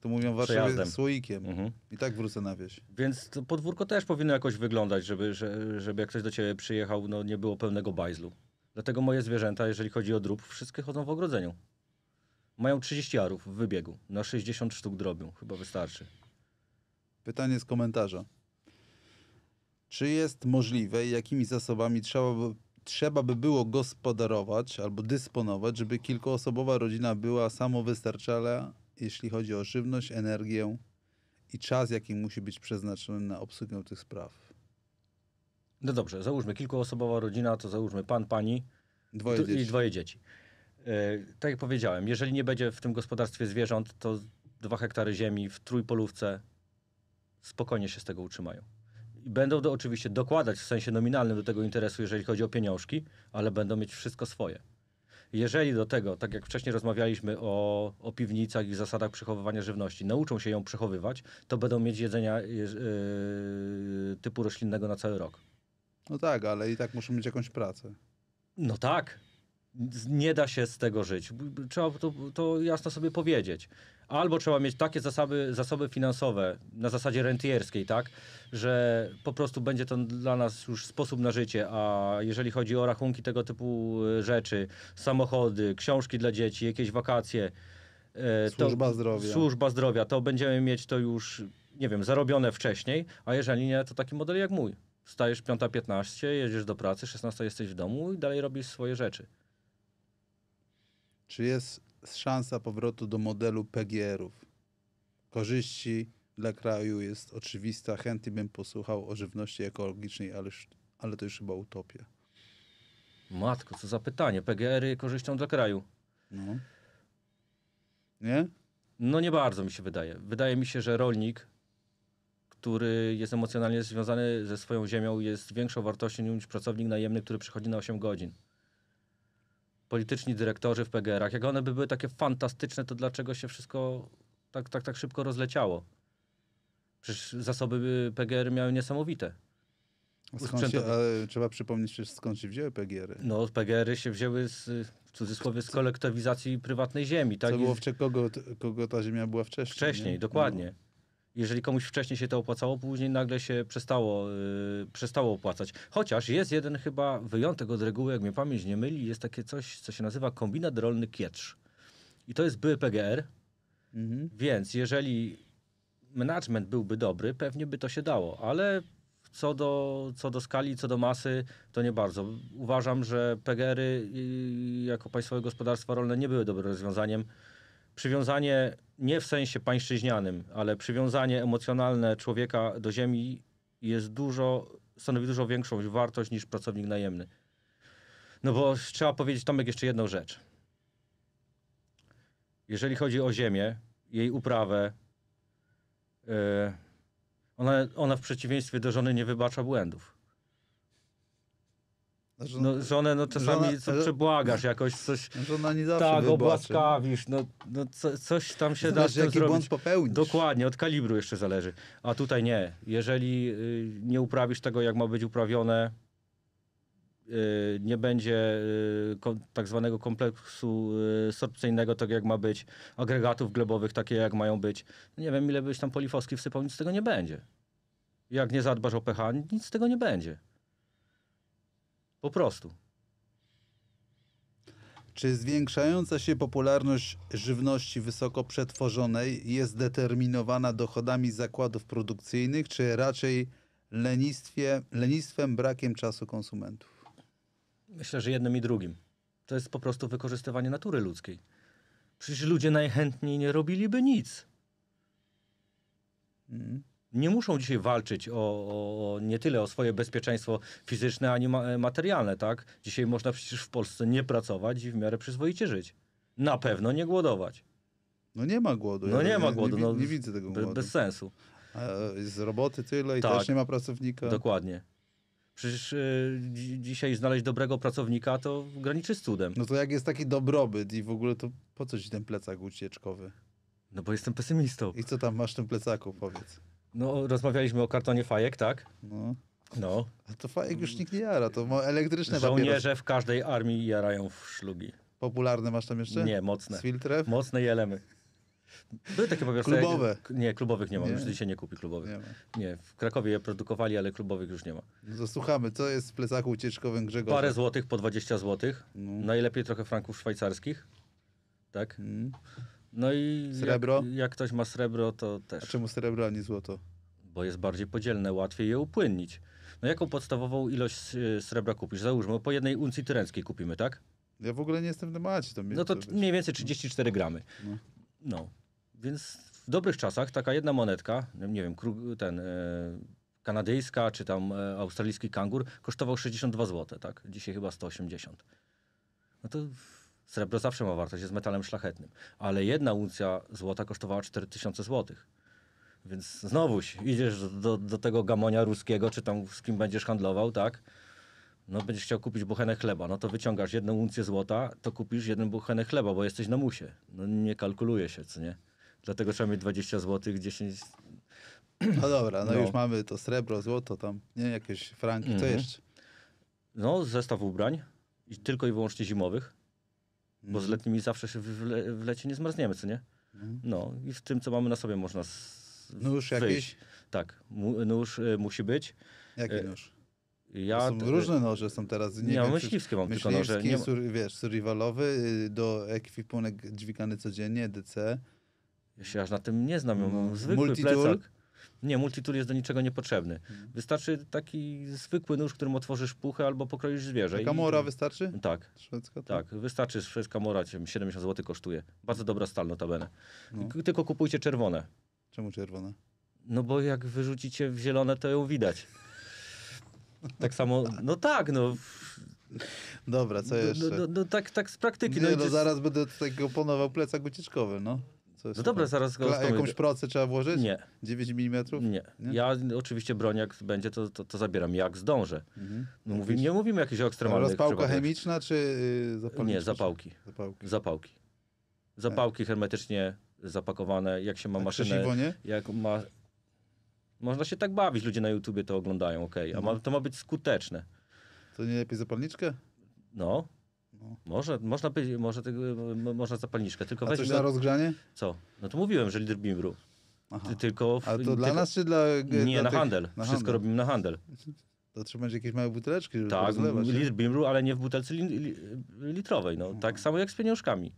Speaker 2: to mówią w Warszawie, słoikiem. Mhm. I tak wrócę na wieś. Więc podwórko
Speaker 1: też powinno jakoś wyglądać, żeby, żeby jak ktoś do ciebie przyjechał, no nie było pełnego bajzlu. Dlatego moje zwierzęta, jeżeli chodzi o drób, wszystkie chodzą w ogrodzeniu. Mają 30 arów w wybiegu.
Speaker 2: Na 60 sztuk drobią. Chyba wystarczy. Pytanie z komentarza. Czy jest możliwe i jakimi zasobami trzeba trzeba by było gospodarować albo dysponować, żeby kilkoosobowa rodzina była samowystarczalna, jeśli chodzi o żywność, energię i czas, jaki musi być przeznaczony na obsługę tych spraw. No dobrze, załóżmy kilkuosobowa rodzina, to załóżmy pan, pani
Speaker 1: dwoje i, i dwoje dzieci. E, tak jak powiedziałem, jeżeli nie będzie w tym gospodarstwie zwierząt, to dwa hektary ziemi w trójpolówce spokojnie się z tego utrzymają będą do, oczywiście dokładać w sensie nominalnym do tego interesu, jeżeli chodzi o pieniążki, ale będą mieć wszystko swoje. Jeżeli do tego, tak jak wcześniej rozmawialiśmy o, o piwnicach i zasadach przechowywania żywności, nauczą się ją przechowywać, to będą mieć jedzenia e, e,
Speaker 2: typu roślinnego na cały rok. No tak, ale i tak muszą mieć jakąś pracę.
Speaker 1: No tak. Nie da się z tego żyć. Trzeba to, to jasno sobie powiedzieć albo trzeba mieć takie zasoby, zasoby finansowe na zasadzie rentierskiej, tak, że po prostu będzie to dla nas już sposób na życie, a jeżeli chodzi o rachunki tego typu e, rzeczy, samochody, książki dla dzieci, jakieś wakacje, e, służba to, zdrowia. Służba zdrowia, to będziemy mieć to już, nie wiem, zarobione wcześniej, a jeżeli nie, to taki model jak mój. Stajesz 5.15, jedziesz do pracy, 16 jesteś w domu i dalej robisz swoje
Speaker 2: rzeczy. Czy jest szansa powrotu do modelu PGR-ów. Korzyści dla kraju jest oczywista. Chętnie bym posłuchał o żywności ekologicznej, ale, ale to już chyba utopia. Matko, co za pytanie. PGR-y korzyścią dla kraju. No. Nie?
Speaker 1: No nie bardzo mi się wydaje. Wydaje mi się, że rolnik, który jest emocjonalnie związany ze swoją ziemią, jest większą wartością niż pracownik najemny, który przychodzi na 8 godzin polityczni dyrektorzy w PGR-ach, jak one by były takie fantastyczne, to dlaczego się wszystko tak, tak, tak szybko rozleciało? Przecież zasoby y, PGR miały niesamowite. Skąd się,
Speaker 2: trzeba przypomnieć skąd się wzięły PGR-y. No, PGR-y
Speaker 1: się wzięły z, w cudzysłowie z kolektywizacji prywatnej ziemi. Tak? Co było, w,
Speaker 2: kogo, kogo ta ziemia była wcześniej. Wcześniej, nie? dokładnie. No
Speaker 1: jeżeli komuś wcześniej się to opłacało, później nagle się przestało, yy, przestało opłacać. Chociaż jest jeden chyba wyjątek od reguły, jak mnie pamięć nie myli, jest takie coś, co się nazywa kombinat rolny kietrz. I to jest były PGR, mhm. więc jeżeli management byłby dobry, pewnie by to się dało, ale co do, co do skali, co do masy, to nie bardzo. Uważam, że PGR-y jako państwowe gospodarstwa rolne nie były dobrym rozwiązaniem przywiązanie nie w sensie pańszczyźnianym, ale przywiązanie emocjonalne człowieka do ziemi jest dużo, stanowi dużo większą wartość niż pracownik najemny. No bo trzeba powiedzieć Tomek jeszcze jedną rzecz. Jeżeli chodzi o ziemię, jej uprawę, yy, ona, ona w przeciwieństwie do żony nie wybacza błędów. Żon znaczy, no, no żonę no czasami żona, co przebłagasz jakoś, coś no, żona nie zawsze tak obłaskawisz, no, no co, coś tam się da zrobić. błąd Dokładnie, od kalibru jeszcze zależy. A tutaj nie. Jeżeli y, nie uprawisz tego, jak ma być uprawione, y, nie będzie y, tak zwanego kompleksu y, sorpcyjnego, tak jak ma być, agregatów glebowych, takie jak mają być. No nie wiem, ile byś tam polifoski wsypał, nic z tego nie będzie. Jak nie zadbasz
Speaker 2: o pH, nic z tego nie będzie. Po prostu. Czy zwiększająca się popularność żywności wysoko przetworzonej jest determinowana dochodami zakładów produkcyjnych, czy raczej lenistwie, lenistwem, brakiem czasu konsumentów?
Speaker 1: Myślę, że jednym i drugim. To jest po prostu wykorzystywanie natury ludzkiej. Przecież ludzie najchętniej nie robiliby nic. Hmm nie muszą dzisiaj walczyć o, o, nie tyle o swoje bezpieczeństwo fizyczne, ani ma, materialne, tak? Dzisiaj można przecież w Polsce nie pracować i w miarę przyzwoicie żyć. Na pewno nie głodować. No nie ma głodu. No ja nie ma głodu. No nie, nie, no, widzę tego głodu. Bez sensu. z roboty tyle i tak, też nie ma pracownika.
Speaker 2: Dokładnie. Przecież y, dzisiaj znaleźć dobrego pracownika to graniczy z cudem. No to jak jest taki dobrobyt i w ogóle to po co ci ten plecak ucieczkowy? No bo jestem pesymistą. I co tam masz w tym plecaku, powiedz?
Speaker 1: No, rozmawialiśmy o kartonie fajek, tak? No. No. A to fajek już nikt nie jara, to elektryczne elektryczne Żołnierze papieros. w każdej armii jarają w szlugi.
Speaker 2: Popularne masz tam jeszcze? Nie, mocne. Z
Speaker 1: filtrem? Mocne jelemy. Były takie papierosy. Klubowe. Nie, klubowych nie ma. Już dzisiaj nie kupi klubowych. Nie, nie, w Krakowie je produkowali, ale klubowych już nie ma.
Speaker 2: Zasłuchamy, no co jest w plecaku ucieczkowym Grzegorza? Parę
Speaker 1: złotych po 20 złotych. No. Najlepiej trochę franków szwajcarskich. Tak? Mm. No i srebro? Jak, jak ktoś ma srebro, to też. A czemu srebro, a nie złoto? Bo jest bardziej podzielne, łatwiej je upłynnić. No jaką podstawową ilość y, srebra kupisz? Załóżmy, po jednej uncji tyrenckiej kupimy, tak? Ja w ogóle nie jestem na macie. To no to, mniej więcej 34 gramy. No. no. Więc w dobrych czasach taka jedna monetka, nie wiem, ten... E, kanadyjska czy tam e, australijski kangur kosztował 62 zł, tak? Dzisiaj chyba 180. No to Srebro zawsze ma wartość, jest metalem szlachetnym, ale jedna uncja złota kosztowała 4000 złotych. Więc znowuś idziesz do, do, do, tego gamonia ruskiego, czy tam z kim będziesz handlował, tak? No będziesz chciał kupić buchenę chleba, no to wyciągasz jedną uncję złota, to kupisz jeden buchenę chleba, bo jesteś na musie. No nie kalkuluje się, co nie? Dlatego trzeba mieć 20 zł, 10... No dobra, no, no. już mamy to srebro, złoto tam, nie jakieś franki, mhm. co jeszcze? No zestaw ubrań, tylko i wyłącznie zimowych bo z mhm. letnimi zawsze się w, le w lecie nie zmarzniemy, co nie? Mhm. No i w tym, co mamy na sobie można Nóż wyjść. jakiś? Tak, nóż y, musi być.
Speaker 2: Jaki y, nóż? Ja, to są różne noże są teraz. Nie ja wiem, myśliwskie mam myśliwski, tylko noże. Nie... Sur, wiesz, survivalowy, y, do ekwipunek dźwigany codziennie, DC. Ja się aż na tym nie znam, ja no. zwykły Multitool. plecak.
Speaker 1: Nie, multitool jest do niczego niepotrzebny. Wystarczy taki zwykły nóż, którym otworzysz puchę albo pokroisz zwierzę. kamora i... wystarczy? Tak. Szwedzka? Tak, tak. wystarczy szwedzka mora, 70 zł kosztuje. Bardzo dobra stal notabene. No. Tylko kupujcie czerwone. Czemu czerwone? No bo jak wyrzucicie w zielone, to ją widać.
Speaker 2: Tak samo, no tak, no. Dobra, co no, no, jeszcze? No, no, no tak, tak z praktyki. Nie, no, no zaraz będę tego ponował plecak ucieczkowy, no no dobra, zaraz go Jakąś procę
Speaker 1: trzeba włożyć? Nie. 9 mm? Nie. nie. Ja oczywiście broń jak będzie, to, to, to zabieram, jak zdążę. Mhm. No Mówimy, nie mówimy jakichś ekstremalnych Rozpałka
Speaker 2: chemiczna czy y, zapalniczka? Nie, zapałki.
Speaker 1: Zapałki. Zapałki, zapałki hermetycznie zapakowane, jak się ma tak maszynę. Jak ma... Można się tak bawić, ludzie na YouTubie to oglądają, okej. Okay. A ma, to ma być skuteczne. To nie lepiej zapalniczkę? No, może, można, być, może, tego, można zapalniczkę, tylko A coś na rozgrzanie? Co? No to mówiłem, że lider bimbru. Ty, tylko... W, A to dla tylko... nas czy dla... Nie, dla na tych... handel. Na Wszystko handel. robimy na
Speaker 2: handel. To trzeba mieć jakieś małe buteleczki, żeby tak, Tak, litr
Speaker 1: bimbru, ale nie w butelce li, li, litrowej. No. Tak samo jak z pieniążkami.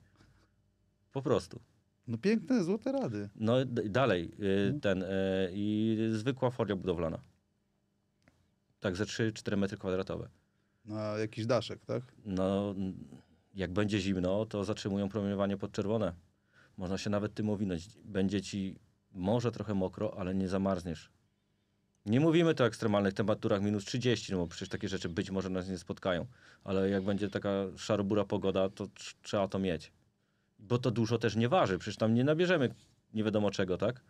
Speaker 1: Po prostu.
Speaker 2: No piękne, złote rady.
Speaker 1: No dalej, y, no. ten, y, i y, zwykła folia budowlana. Tak, ze 3-4 metry kwadratowe
Speaker 2: na jakiś daszek, tak?
Speaker 1: No, jak będzie zimno, to zatrzymują promieniowanie podczerwone. Można się nawet tym owinąć. Będzie ci może trochę mokro, ale nie zamarzniesz. Nie mówimy tu o ekstremalnych temperaturach minus 30, no bo przecież takie rzeczy być może nas nie spotkają. Ale jak będzie taka szarobura pogoda, to trzeba to mieć. Bo to dużo też nie waży, przecież tam nie nabierzemy nie wiadomo czego, tak?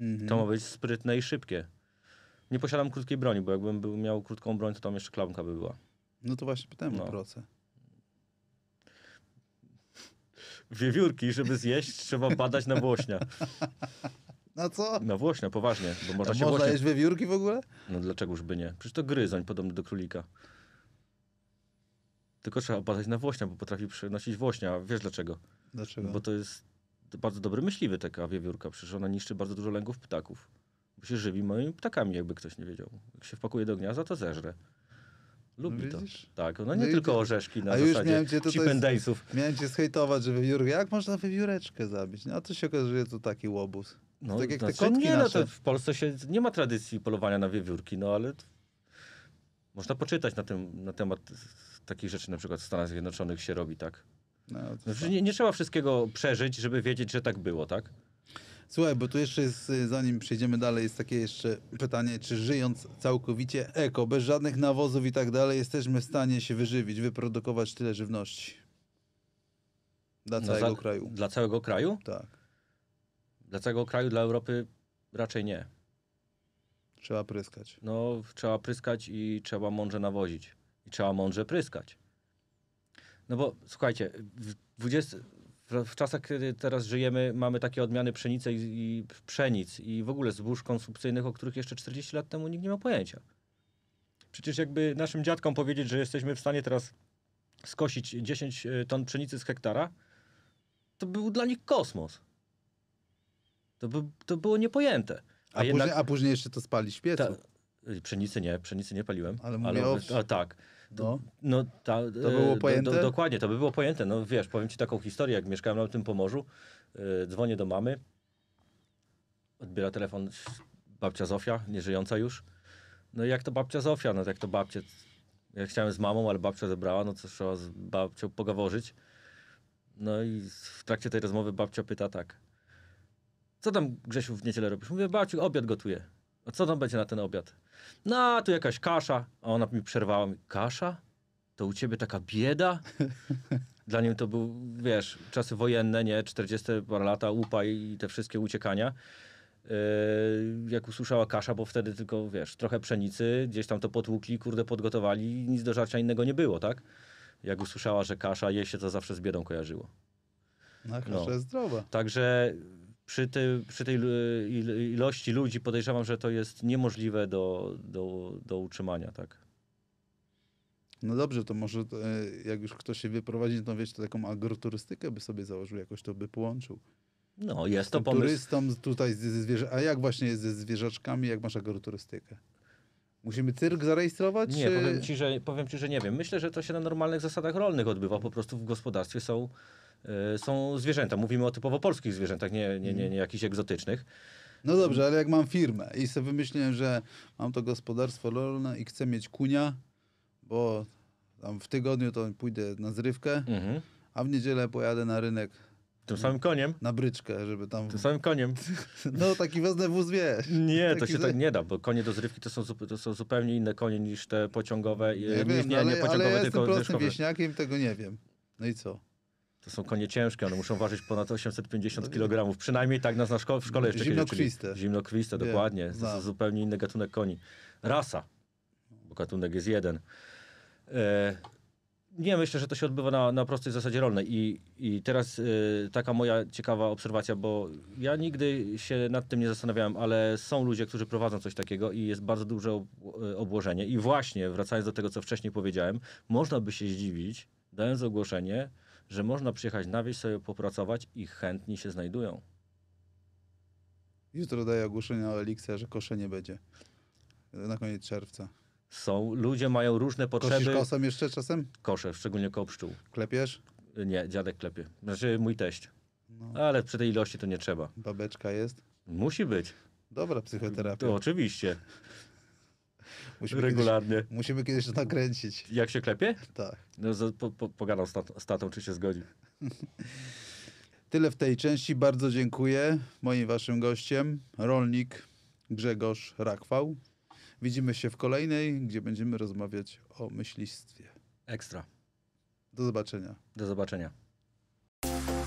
Speaker 1: Mhm. To ma być sprytne i szybkie. Nie posiadam krótkiej broni, bo jakbym był, miał krótką broń, to tam jeszcze klamka by była.
Speaker 2: No to właśnie pytałem no. o
Speaker 1: proce. Wiewiórki, żeby zjeść, trzeba badać na włośnia. Na co? Na włośnia, poważnie. Bo można A się można jeść
Speaker 2: wiewiórki w ogóle?
Speaker 1: No dlaczegoż by nie? Przecież to gryzoń podobny do królika. Tylko trzeba badać na włośnia, bo potrafi przynosić włośnia. Wiesz dlaczego? Dlaczego? Bo to jest bardzo dobry myśliwy taka wiewiórka. Przecież ona niszczy bardzo dużo lęgów ptaków. Bo się żywi moimi ptakami, jakby ktoś nie wiedział. Jak się wpakuje do gniazda, to zeżre. Lubi no, to. Tak, no nie no tylko ty... orzeszki na a zasadzie już miałem cię
Speaker 2: Miałem cię zhejtować, że wywiórkę, jak można wywióreczkę zabić? No, a to się okazuje, to taki łobuz. No, tak jak te znaczy, kotki nie, nasze. no to
Speaker 1: w Polsce się nie ma tradycji polowania na wiewiórki, no ale można poczytać na, tym, na temat takich rzeczy, na przykład w Stanach Zjednoczonych się robi, tak? No, znaczy, nie, nie, trzeba wszystkiego przeżyć, żeby wiedzieć, że tak było, tak?
Speaker 2: Słuchaj, bo tu jeszcze jest, y, zanim przejdziemy dalej, jest takie jeszcze pytanie, czy żyjąc całkowicie eko, bez żadnych nawozów i tak dalej, jesteśmy w stanie się wyżywić, wyprodukować tyle żywności? Dla no całego
Speaker 1: kraju. Dla całego kraju? Tak. Dla całego kraju, dla Europy raczej nie. Trzeba pryskać. No, trzeba pryskać i trzeba mądrze nawozić. I trzeba mądrze pryskać. No bo słuchajcie, w 20, w czasach, kiedy teraz żyjemy, mamy takie odmiany pszenicy i, i pszenic i w ogóle zbóż konsumpcyjnych, o których jeszcze 40 lat temu nikt nie miał pojęcia. Przecież jakby naszym dziadkom powiedzieć, że jesteśmy w stanie teraz skosić 10 e, ton pszenicy z hektara, to był dla nich kosmos. To, by, to było niepojęte. A, a, jednak, później, a, później, jeszcze to spalić w piecu. Ta, pszenicy nie, pszenicy nie paliłem. Ale, mówię ale o... a, tak. To, no. no, ta, to było e, pojęte? Do, do, dokładnie, to by było pojęte. No wiesz, powiem ci taką historię, jak mieszkałem na tym Pomorzu, yy, dzwonię do mamy, odbiera telefon babcia Zofia, nieżyjąca już. No i jak to babcia Zofia, no jak to babcie, ja chciałem z mamą, ale babcia zebrała, no co trzeba z babcią pogaworzyć. No i w trakcie tej rozmowy babcia pyta tak, co tam Grzesiu w niedzielę robisz? Mówię, babciu, obiad gotuję. A co tam będzie na ten obiad? No, tu jakaś kasza. A ona mi przerwała. kasza? To u ciebie taka bieda? Dla niej to był, wiesz, czasy wojenne, nie? 40 par lata, łupa i te wszystkie uciekania. Yy, jak usłyszała kasza, bo wtedy tylko, wiesz, trochę pszenicy, gdzieś tam to potłukli, kurde, podgotowali i nic do żarcia innego nie było, tak? Jak usłyszała, że kasza, jej się to zawsze z biedą kojarzyło.
Speaker 2: No, kasza no. jest zdrowa.
Speaker 1: Także przy, ty, przy tej ilości ludzi podejrzewam, że to jest niemożliwe do,
Speaker 2: do, do utrzymania, tak? No dobrze, to może e, jak już ktoś się wyprowadzi, to wiecie, to taką agroturystykę by sobie założył, jakoś to by połączył. No, jest to pomysł. Turystom tutaj ze zwierzę... A jak właśnie jest ze zwierzaczkami, jak masz agroturystykę? Musimy cyrk zarejestrować? Nie, czy... powiem,
Speaker 1: ci, że, powiem ci, że nie wiem. Myślę, że to się na normalnych zasadach rolnych odbywa. Po prostu w gospodarstwie są E, są zwierzęta. Mówimy o typowo polskich zwierzętach, nie, nie, nie, mhm. nie jakichś egzotycznych.
Speaker 2: No dobrze, ale jak mam firmę i sobie wymyśliłem, że mam to gospodarstwo rolne i chcę mieć kunia, bo tam w tygodniu to pójdę na zrywkę, mhm. a w niedzielę pojadę na rynek. Tym samym koniem? Na bryczkę, żeby tam... Tym samym koniem. No, taki wezmę wóz, wiesz. Nie, taki to się tak nie da, bo konie do zrywki to są,
Speaker 1: to są zupełnie inne konie niż te pociągowe. Nie, nie wiem, nie, no nie ale, pociągowe, ale ja tylko jestem prostym
Speaker 2: wieśniakiem, tego nie wiem.
Speaker 1: No i co? To są konie ciężkie, one muszą ważyć ponad 850 no kg. Przynajmniej tak nas na szko w szkole jeszcze Zimnokrwiste. zimnokrwiste, dokładnie. To jest zupełnie inny gatunek koni. Rasa, bo gatunek jest jeden. E, nie, myślę, że to się odbywa na, na prostej zasadzie rolnej. I, i teraz e, taka moja ciekawa obserwacja, bo ja nigdy się nad tym nie zastanawiałem, ale są ludzie, którzy prowadzą coś takiego i jest bardzo duże ob e, obłożenie. I właśnie, wracając do tego, co wcześniej powiedziałem, można by się zdziwić, dając ogłoszenie, że można przyjechać na wieś, sobie popracować i chętni się znajdują.
Speaker 2: Jutro daję ogłoszenie o kosze nie będzie. Na koniec czerwca.
Speaker 1: Są, ludzie mają różne
Speaker 2: potrzeby. Kosisz kosem
Speaker 1: jeszcze czasem?
Speaker 2: Kosze, szczególnie koło
Speaker 1: Klepiesz? Nie, dziadek klepie. Znaczy mój teść. No. Ale przy tej ilości to nie trzeba.
Speaker 2: Babeczka jest? Musi być. Dobra psychoterapia. To oczywiście. Musimy Regularnie. Kiedyś, musimy kiedyś to nakręcić. Jak się klepie? Tak. No, po, po, pogadam z, z tatą, czy się zgodzi. Tyle w tej części. Bardzo dziękuję moim waszym gościem, rolnik Grzegorz Rakwał. Widzimy się w kolejnej, gdzie będziemy rozmawiać o myślistwie. Ekstra. Do zobaczenia. Do zobaczenia.